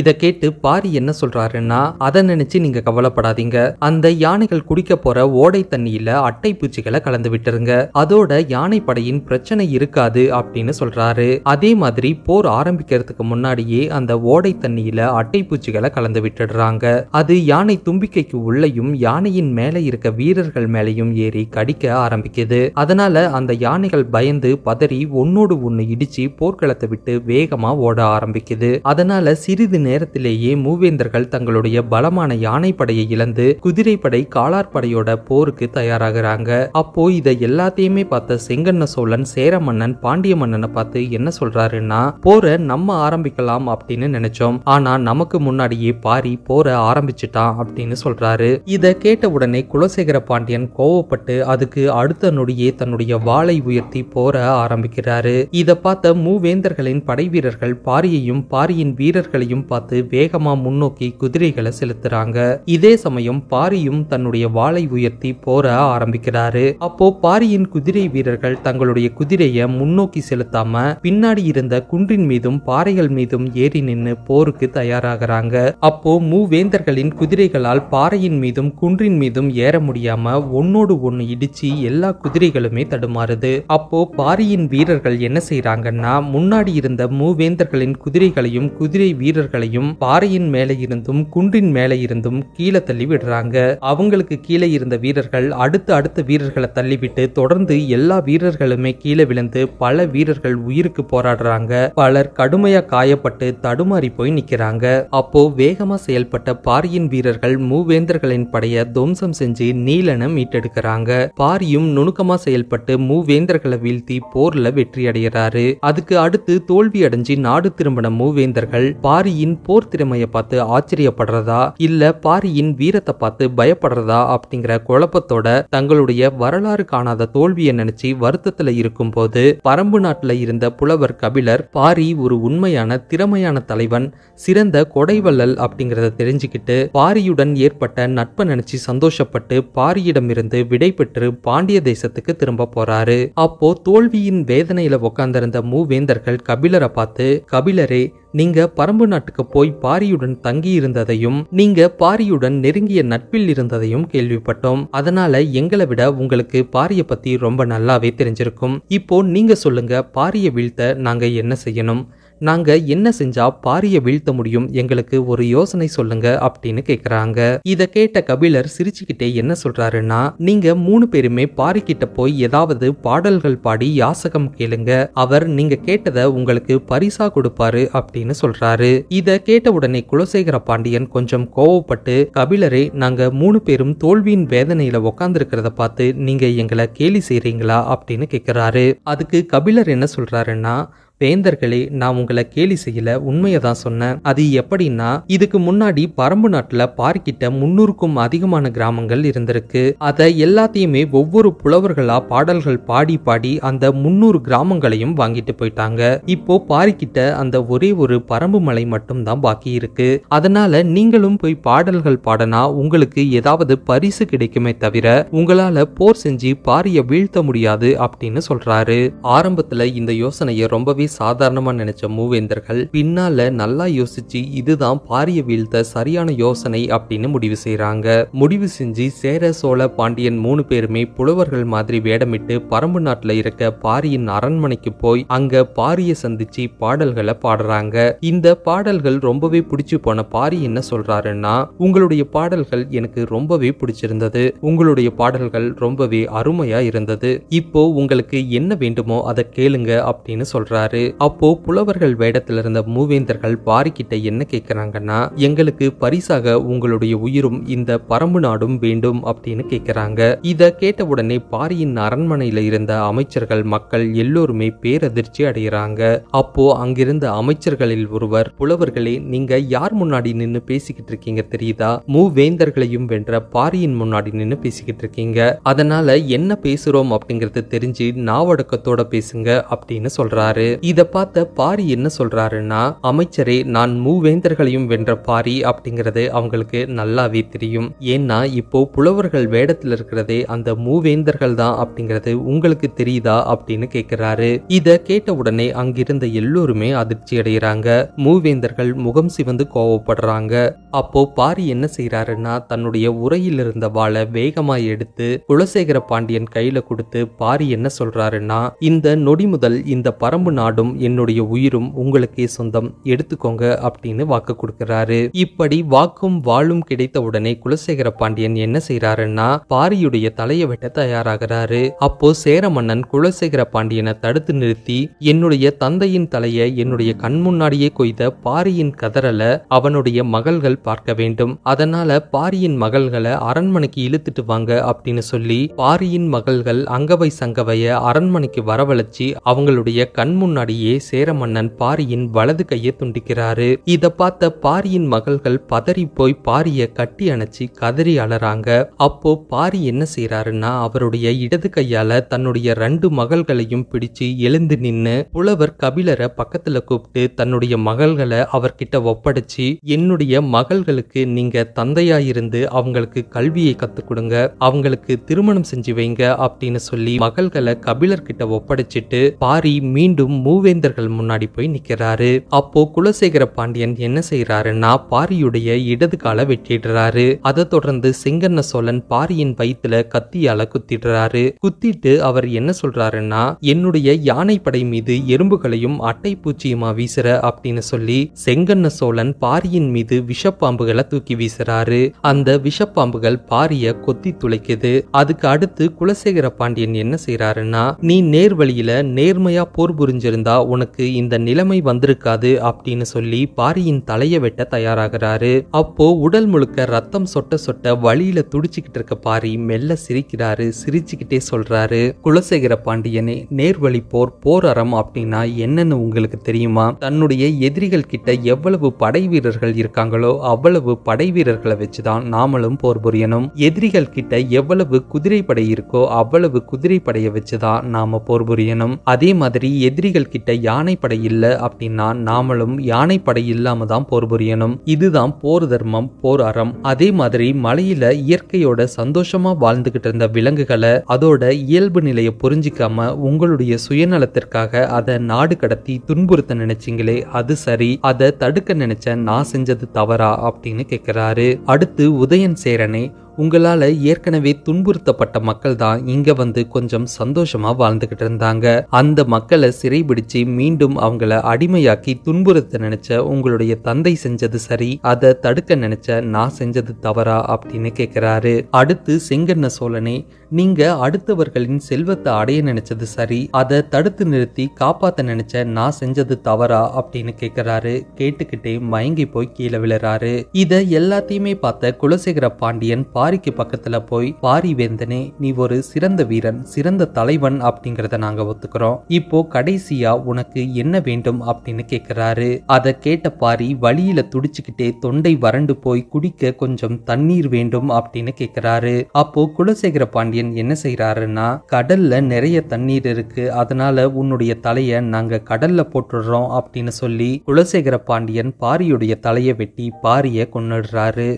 இத கேட்டு பாரி என்ன சொல்றாருன்னா அதை நினைச்சு நீங்க கவலைப்படாதீங்க அந்த யானைகள் குடிக்க போற ஓடை தண்ணியில அட்டை யானை பூச்சிகளை கலந்து விட்டுருங்க அதோட யானை படையின் பிரச்சனை இருக்காது அப்படின்னு சொல்றாரு அதே மாதிரி போர் ஆரம்பிக்கிறதுக்கு முன்னாடியே அந்த ஓடை தண்ணியில அட்டை பூச்சிகளை கலந்து விட்டுடுறாங்க அது யானை தும்பிக்கைக்கு உள்ளயும் யானையின் மேல இருக்க வீரர்கள் மேலையும் ஏறி கடிக்க ஆரம்பிக்குது அதனால அந்த யானைகள் பயந்து பதறி ஒன்னோடு ஒன்னு இடிச்சு போர்க்களத்தை விட்டு வேகமா ஓட ஆரம்பிக்குது அதனால சிறிது நேரத்திலேயே மூவேந்தர்கள் தங்களுடைய பலமான யானை படையை இழந்து குதிரைப்படை காலாற்படையோட படையோட போருக்கு தயாராகிறாங்க வராங்க அப்போ இதை எல்லாத்தையுமே பார்த்த செங்கண்ண சோழன் சேர மன்னன் பாண்டிய மன்னனை பார்த்து என்ன சொல்றாருன்னா போற நம்ம ஆரம்பிக்கலாம் அப்படின்னு நினைச்சோம் ஆனா நமக்கு முன்னாடியே பாரி போற ஆரம்பிச்சிட்டான் அப்படின்னு சொல்றாரு இத கேட்ட உடனே குலசேகர பாண்டியன் கோவப்பட்டு அதுக்கு அடுத்த நொடியே தன்னுடைய வாளை உயர்த்தி போற ஆரம்பிக்கிறாரு இத பார்த்த மூவேந்தர்களின் படை வீரர்கள் பாரியையும் பாரியின் வீரர்களையும் பார்த்து வேகமா முன்னோக்கி குதிரைகளை செலுத்துறாங்க இதே சமயம் பாரியும் தன்னுடைய வாளை உயர்த்தி போற ஆரம்பிக்கிறார் ஆரம்பிக்கிறாரு அப்போ பாரியின் குதிரை வீரர்கள் தங்களுடைய குதிரையை முன்னோக்கி செலுத்தாம பின்னாடி இருந்த குன்றின் மீதும் பாறைகள் மீதும் ஏறி நின்று போருக்கு தயாராகிறாங்க அப்போ மூவேந்தர்களின் குதிரைகளால் பாறையின் மீதும் குன்றின் மீதும் ஏற முடியாம ஒன்னோடு ஒன்னு இடிச்சு எல்லா குதிரைகளுமே தடுமாறுது அப்போ பாரியின் வீரர்கள் என்ன செய்யறாங்கன்னா முன்னாடி இருந்த மூவேந்தர்களின் குதிரைகளையும் குதிரை வீரர்களையும் பாறையின் மேலே இருந்தும் குன்றின் மேலே இருந்தும் கீழே தள்ளி விடுறாங்க அவங்களுக்கு கீழே இருந்த வீரர்கள் அடுத்து அடுத்து அடுத்த வீரர்களை தள்ளிவிட்டு தொடர்ந்து எல்லா வீரர்களுமே கீழே விழுந்து பல வீரர்கள் உயிருக்கு போராடுறாங்க பலர் கடுமையா காயப்பட்டு தடுமாறி போய் நிக்கிறாங்க அப்போ வேகமா செயல்பட்ட பாரியின் வீரர்கள் மூவேந்தர்களின் படைய துவம்சம் செஞ்சு நீலன மீட்டெடுக்கிறாங்க பாரியும் நுணுக்கமா செயல்பட்டு மூவேந்தர்களை வீழ்த்தி போர்ல வெற்றி அடைகிறாரு அதுக்கு அடுத்து தோல்வி அடைஞ்சு நாடு திரும்பின மூவேந்தர்கள் பாரியின் போர் திறமையை பார்த்து ஆச்சரியப்படுறதா இல்ல பாரியின் வீரத்தை பார்த்து பயப்படுறதா அப்படிங்கிற குழப்பத்தோட தங்களுடைய தங்களுடைய வரலாறு காணாத தோல்வியை நினைச்சு வருத்தத்துல இருக்கும் போது பரம்பு நாட்டில் இருந்த புலவர் கபிலர் பாரி ஒரு உண்மையான திறமையான தலைவன் சிறந்த கொடைவள்ளல் அப்படிங்கறத தெரிஞ்சுக்கிட்டு பாரியுடன் ஏற்பட்ட நட்பை நினைச்சு சந்தோஷப்பட்டு பாரியிடமிருந்து விடை பெற்று பாண்டிய தேசத்துக்கு திரும்ப போறாரு அப்போ தோல்வியின் வேதனையில உட்கார்ந்திருந்த மூவேந்தர்கள் கபிலரை பார்த்து கபிலரே நீங்க பரம்பு நாட்டுக்கு போய் பாரியுடன் தங்கி இருந்ததையும் நீங்க பாரியுடன் நெருங்கிய நட்பில் இருந்ததையும் கேள்விப்பட்டோம் அதனால எங்களை விட உங்களுக்கு பாரிய பத்தி ரொம்ப நல்லாவே தெரிஞ்சிருக்கும் இப்போ நீங்க சொல்லுங்க பாரிய வீழ்த்த நாங்க என்ன செய்யணும் நாங்கள் என்ன செஞ்சால் பாரியை வீழ்த்த முடியும் எங்களுக்கு ஒரு யோசனை சொல்லுங்க அப்படின்னு கேட்குறாங்க இதை கேட்ட கபிலர் சிரிச்சுக்கிட்டே என்ன சொல்றாருன்னா நீங்க மூணு பேருமே பாரி கிட்ட போய் ஏதாவது பாடல்கள் பாடி யாசகம் கேளுங்க அவர் நீங்க கேட்டதை உங்களுக்கு பரிசா கொடுப்பாரு அப்படின்னு சொல்றாரு இதை கேட்ட உடனே குலசேகர பாண்டியன் கொஞ்சம் கோவப்பட்டு கபிலரே நாங்க மூணு பேரும் தோல்வியின் வேதனையில உக்காந்துருக்கிறத பார்த்து நீங்க எங்களை கேலி செய்றீங்களா அப்படின்னு கேக்குறாரு அதுக்கு கபிலர் என்ன சொல்றாருன்னா வேந்தர்களே நான் உங்களை கேலி செய்யல உண்மையை தான் சொன்னேன் அது எப்படின்னா இதுக்கு முன்னாடி பரம்பு நாட்டுல பார்க்கிட்ட முன்னூறுக்கும் அதிகமான கிராமங்கள் இருந்திருக்கு அதை எல்லாத்தையுமே ஒவ்வொரு புலவர்களா பாடல்கள் பாடி பாடி அந்த முன்னூறு கிராமங்களையும் வாங்கிட்டு போயிட்டாங்க இப்போ பாரிக்கிட்ட அந்த ஒரே ஒரு பரம்பு மலை மட்டும் தான் பாக்கி இருக்கு அதனால நீங்களும் போய் பாடல்கள் பாடனா உங்களுக்கு ஏதாவது பரிசு கிடைக்குமே தவிர உங்களால போர் செஞ்சு பாரிய வீழ்த்த முடியாது அப்படின்னு சொல்றாரு ஆரம்பத்துல இந்த யோசனையை ரொம்பவே சாதாரணமாக நினைச்ச மூவேந்தர்கள் பின்னால நல்லா யோசிச்சு இதுதான் பாரிய வீழ்த்த சரியான யோசனை அப்படின்னு முடிவு செய்கிறாங்க முடிவு செஞ்சு சேர சோழ பாண்டியன் மூணு பேருமே புலவர்கள் மாதிரி வேடமிட்டு பரம்பு நாட்டில் இருக்க பாரியின் அரண்மனைக்கு போய் அங்க பாரியை சந்திச்சு பாடல்களை பாடுறாங்க இந்த பாடல்கள் ரொம்பவே பிடிச்சு போன பாரி என்ன சொல்றாருன்னா உங்களுடைய பாடல்கள் எனக்கு ரொம்பவே பிடிச்சிருந்தது உங்களுடைய பாடல்கள் ரொம்பவே அருமையா இருந்தது இப்போ உங்களுக்கு என்ன வேண்டுமோ அதை கேளுங்க அப்படின்னு சொல்றாரு சொல்றாரு அப்போ புலவர்கள் வேடத்தில் இருந்த மூவேந்தர்கள் பாரிக்கிட்ட என்ன கேக்குறாங்கன்னா எங்களுக்கு பரிசாக உங்களுடைய உயிரும் இந்த பரம்பு நாடும் வேண்டும் அப்படின்னு கேட்கிறாங்க இத கேட்ட உடனே பாரியின் அரண்மனையில இருந்த அமைச்சர்கள் மக்கள் எல்லோருமே பேரதிர்ச்சி அடைகிறாங்க அப்போ அங்கிருந்த அமைச்சர்களில் ஒருவர் புலவர்களே நீங்க யார் முன்னாடி நின்னு பேசிக்கிட்டு இருக்கீங்க தெரியுதா மூவேந்தர்களையும் வென்ற பாரியின் முன்னாடி நின்னு பேசிக்கிட்டு இருக்கீங்க அதனால என்ன பேசுறோம் அப்படிங்கறது தெரிஞ்சு நாவடக்கத்தோட பேசுங்க அப்படின்னு சொல்றாரு இதை பார்த்த பாரி என்ன சொல்றாருன்னா அமைச்சரே நான் மூவேந்தர்களையும் வென்ற பாரி அப்படிங்கிறது அவங்களுக்கு நல்லாவே தெரியும் ஏன்னா இப்போ புலவர்கள் வேடத்தில் இருக்கிறதே அந்த மூவேந்தர்கள் தான் அப்படிங்கிறது உங்களுக்கு தெரியுதா அப்படின்னு கேக்குறாரு இத கேட்ட உடனே அங்கிருந்த எல்லோருமே அதிர்ச்சி அடைகிறாங்க மூவேந்தர்கள் முகம் சிவந்து கோவப்படுறாங்க அப்போ பாரி என்ன செய்யறாருன்னா தன்னுடைய உரையில் இருந்த வாழை வேகமா எடுத்து குலசேகர பாண்டியன் கையில கொடுத்து பாரி என்ன சொல்றாருன்னா இந்த நொடி முதல் இந்த பரம்பு நாடு நாடும் என்னுடைய உயிரும் உங்களுக்கே சொந்தம் எடுத்துக்கோங்க அப்படின்னு வாக்கு கொடுக்கிறாரு இப்படி வாக்கும் வாழும் கிடைத்த உடனே குலசேகர பாண்டியன் என்ன செய்யறாருன்னா பாரியுடைய தலையை வெட்ட தயாராகிறாரு அப்போ சேர மன்னன் குலசேகர பாண்டியனை தடுத்து நிறுத்தி என்னுடைய தந்தையின் தலையை என்னுடைய கண் முன்னாடியே கொய்த பாரியின் கதறல அவனுடைய மகள்கள் பார்க்க வேண்டும் அதனால பாரியின் மகள்களை அரண்மனைக்கு இழுத்துட்டு வாங்க அப்படின்னு சொல்லி பாரியின் மகள்கள் அங்கவை சங்கவைய அரண்மனைக்கு வரவழைச்சி அவங்களுடைய கண் முன்னாடி முன்னாடியே சேர மன்னன் பாரியின் வலது கையை துண்டிக்கிறாரு இத பார்த்த பாரியின் மகள்கள் பதறி போய் பாரிய கட்டி அணைச்சி கதறி அலறாங்க அப்போ பாரி என்ன செய்யறாருன்னா அவருடைய இடது கையால தன்னுடைய ரெண்டு மகள்களையும் பிடிச்சு எழுந்து நின்னு புலவர் கபிலரை பக்கத்துல கூப்பிட்டு தன்னுடைய மகள்களை அவர்கிட்ட ஒப்படைச்சு என்னுடைய மகள்களுக்கு நீங்க தந்தையா இருந்து அவங்களுக்கு கல்வியை கத்துக் கொடுங்க அவங்களுக்கு திருமணம் செஞ்சு வைங்க அப்படின்னு சொல்லி மகள்களை கபிலர்கிட்ட ஒப்படைச்சிட்டு பாரி மீண்டும் மூவேந்தர்கள் முன்னாடி போய் நிக்கிறாரு அப்போ குலசேகர பாண்டியன் என்ன செய்யறாருன்னா பாரியுடைய இடது காலை வெட்டிடுறாரு அதை தொடர்ந்து சிங்கன்ன சோழன் பாரியின் வயிற்றுல கத்தியால குத்திடுறாரு குத்திட்டு அவர் என்ன சொல்றாருன்னா என்னுடைய யானை படை மீது எறும்புகளையும் அட்டை பூச்சியுமா வீசுற அப்படின்னு சொல்லி செங்கன்ன சோழன் பாரியின் மீது விஷப்பாம்புகளை தூக்கி வீசுறாரு அந்த விஷப்பாம்புகள் பாரிய கொத்தி துளைக்குது அதுக்கு அடுத்து குலசேகர பாண்டியன் என்ன செய்யறாருன்னா நீ நேர்வழியில நேர்மையா போர் புரிஞ்சிருந்த இருந்திருந்தா உனக்கு இந்த நிலைமை வந்திருக்காது அப்படின்னு சொல்லி பாரியின் தலையை வெட்ட தயாராகிறாரு அப்போ உடல் முழுக்க ரத்தம் சொட்ட சொட்ட வழியில துடிச்சுக்கிட்டு இருக்க பாரி மெல்ல சிரிக்கிறாரு சிரிச்சுக்கிட்டே சொல்றாரு குலசேகர பாண்டியனே நேர்வழி போர் போரறம் அப்படின்னா என்னன்னு உங்களுக்கு தெரியுமா தன்னுடைய எதிரிகள் கிட்ட எவ்வளவு படை வீரர்கள் இருக்காங்களோ அவ்வளவு படை வீரர்களை வச்சுதான் நாமளும் போர் புரியணும் எதிரிகள் கிட்ட எவ்வளவு குதிரைப்படை இருக்கோ அவ்வளவு குதிரைப்படையை வச்சுதான் நாம போர் புரியணும் அதே மாதிரி எதிரிகள் கிட்ட யானைப்படை இல்லை அப்படின்னா நாமளும் யானைப்படை இல்லாம தான் போர் புரியணும் இதுதான் போர் தர்மம் போர் அறம் அதே மாதிரி மலையில இயற்கையோட சந்தோஷமா வாழ்ந்துகிட்டு இருந்த விலங்குகளை அதோட இயல்பு நிலையை புரிஞ்சிக்காம உங்களுடைய சுயநலத்திற்காக அதை நாடு கடத்தி துன்புறுத்த நினைச்சிங்களே அது சரி அதை தடுக்க நினைச்ச நான் செஞ்சது தவறா அப்படின்னு கேக்குறாரு அடுத்து உதயன் சேரனை உங்களால் ஏற்கனவே துன்புறுத்தப்பட்ட மக்கள் தான் இங்கே வந்து கொஞ்சம் சந்தோஷமாக வாழ்ந்துக்கிட்டு இருந்தாங்க அந்த மக்களை சிறைபிடிச்சு மீண்டும் அவங்கள அடிமையாக்கி துன்புறுத்த நினைச்ச உங்களுடைய தந்தை செஞ்சது சரி அதை தடுக்க நினைச்ச நான் செஞ்சது தவறா அப்படின்னு கேக்குறாரு அடுத்து செங்கன்ன சோழனே நீங்க அடுத்தவர்களின் செல்வத்தை அடைய நினைச்சது சரி அதை தடுத்து நிறுத்தி காப்பாத்த நினைச்ச நான் செஞ்சது தவறா அப்படின்னு கேக்குறாரு கேட்டுக்கிட்டே மயங்கி போய் கீழே விழுறாரு இத எல்லாத்தையுமே பார்த்த குலசேகர பாண்டியன் பாரிக்கு பக்கத்துல போய் பாரி வேந்தனே நீ ஒரு சிறந்த வீரன் சிறந்த தலைவன் அப்படிங்கறத நாங்க ஒத்துக்கிறோம் இப்போ கடைசியா உனக்கு என்ன வேண்டும் அப்படின்னு கேக்குறாரு அதை கேட்ட பாரி வழியில துடிச்சுக்கிட்டே தொண்டை வறண்டு போய் குடிக்க கொஞ்சம் தண்ணீர் வேண்டும் அப்படின்னு கேக்குறாரு அப்போ குலசேகர பாண்டியன் பையன் என்ன செய்கிறாருன்னா கடல்ல நிறைய தண்ணீர் இருக்கு அதனால உன்னுடைய தலையை நாங்க கடல்ல போட்டுடுறோம் அப்படின்னு சொல்லி குலசேகர பாண்டியன் பாரியுடைய தலையை வெட்டி பாரிய கொண்டுடுறாரு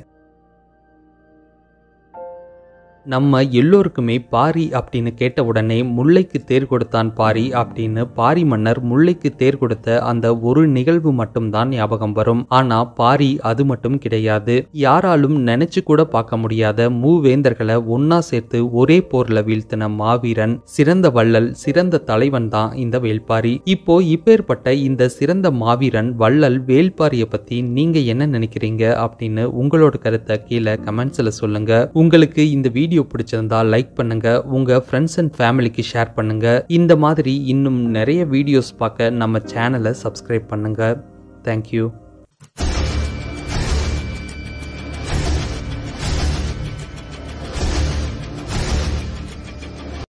நம்ம எல்லோருக்குமே பாரி அப்படின்னு கேட்ட உடனே முல்லைக்கு தேர் கொடுத்தான் பாரி அப்படின்னு பாரி மன்னர் முல்லைக்கு தேர் கொடுத்த அந்த ஒரு நிகழ்வு மட்டும்தான் ஞாபகம் வரும் ஆனா பாரி அது மட்டும் கிடையாது யாராலும் நினைச்சு கூட பார்க்க முடியாத மூவேந்தர்களை ஒன்னா சேர்த்து ஒரே போர்ல வீழ்த்தின மாவீரன் சிறந்த வள்ளல் சிறந்த தலைவன் தான் இந்த வேள்பாரி இப்போ இப்பேற்பட்ட இந்த சிறந்த மாவீரன் வள்ளல் வேள்பாரியை பத்தி நீங்க என்ன நினைக்கிறீங்க அப்படின்னு உங்களோட கருத்தை கீழே கமெண்ட்ஸ்ல சொல்லுங்க உங்களுக்கு இந்த வீடியோ வீடியோ பிடிச்சிருந்தா லைக் பண்ணுங்க உங்க ஃப்ரெண்ட்ஸ் அண்ட் ஃபேமிலிக்கு ஷேர் பண்ணுங்க இந்த மாதிரி இன்னும் நிறைய வீடியோஸ் பார்க்க நம்ம சேனலை சப்ஸ்கிரைப் பண்ணுங்க தேங்க்யூ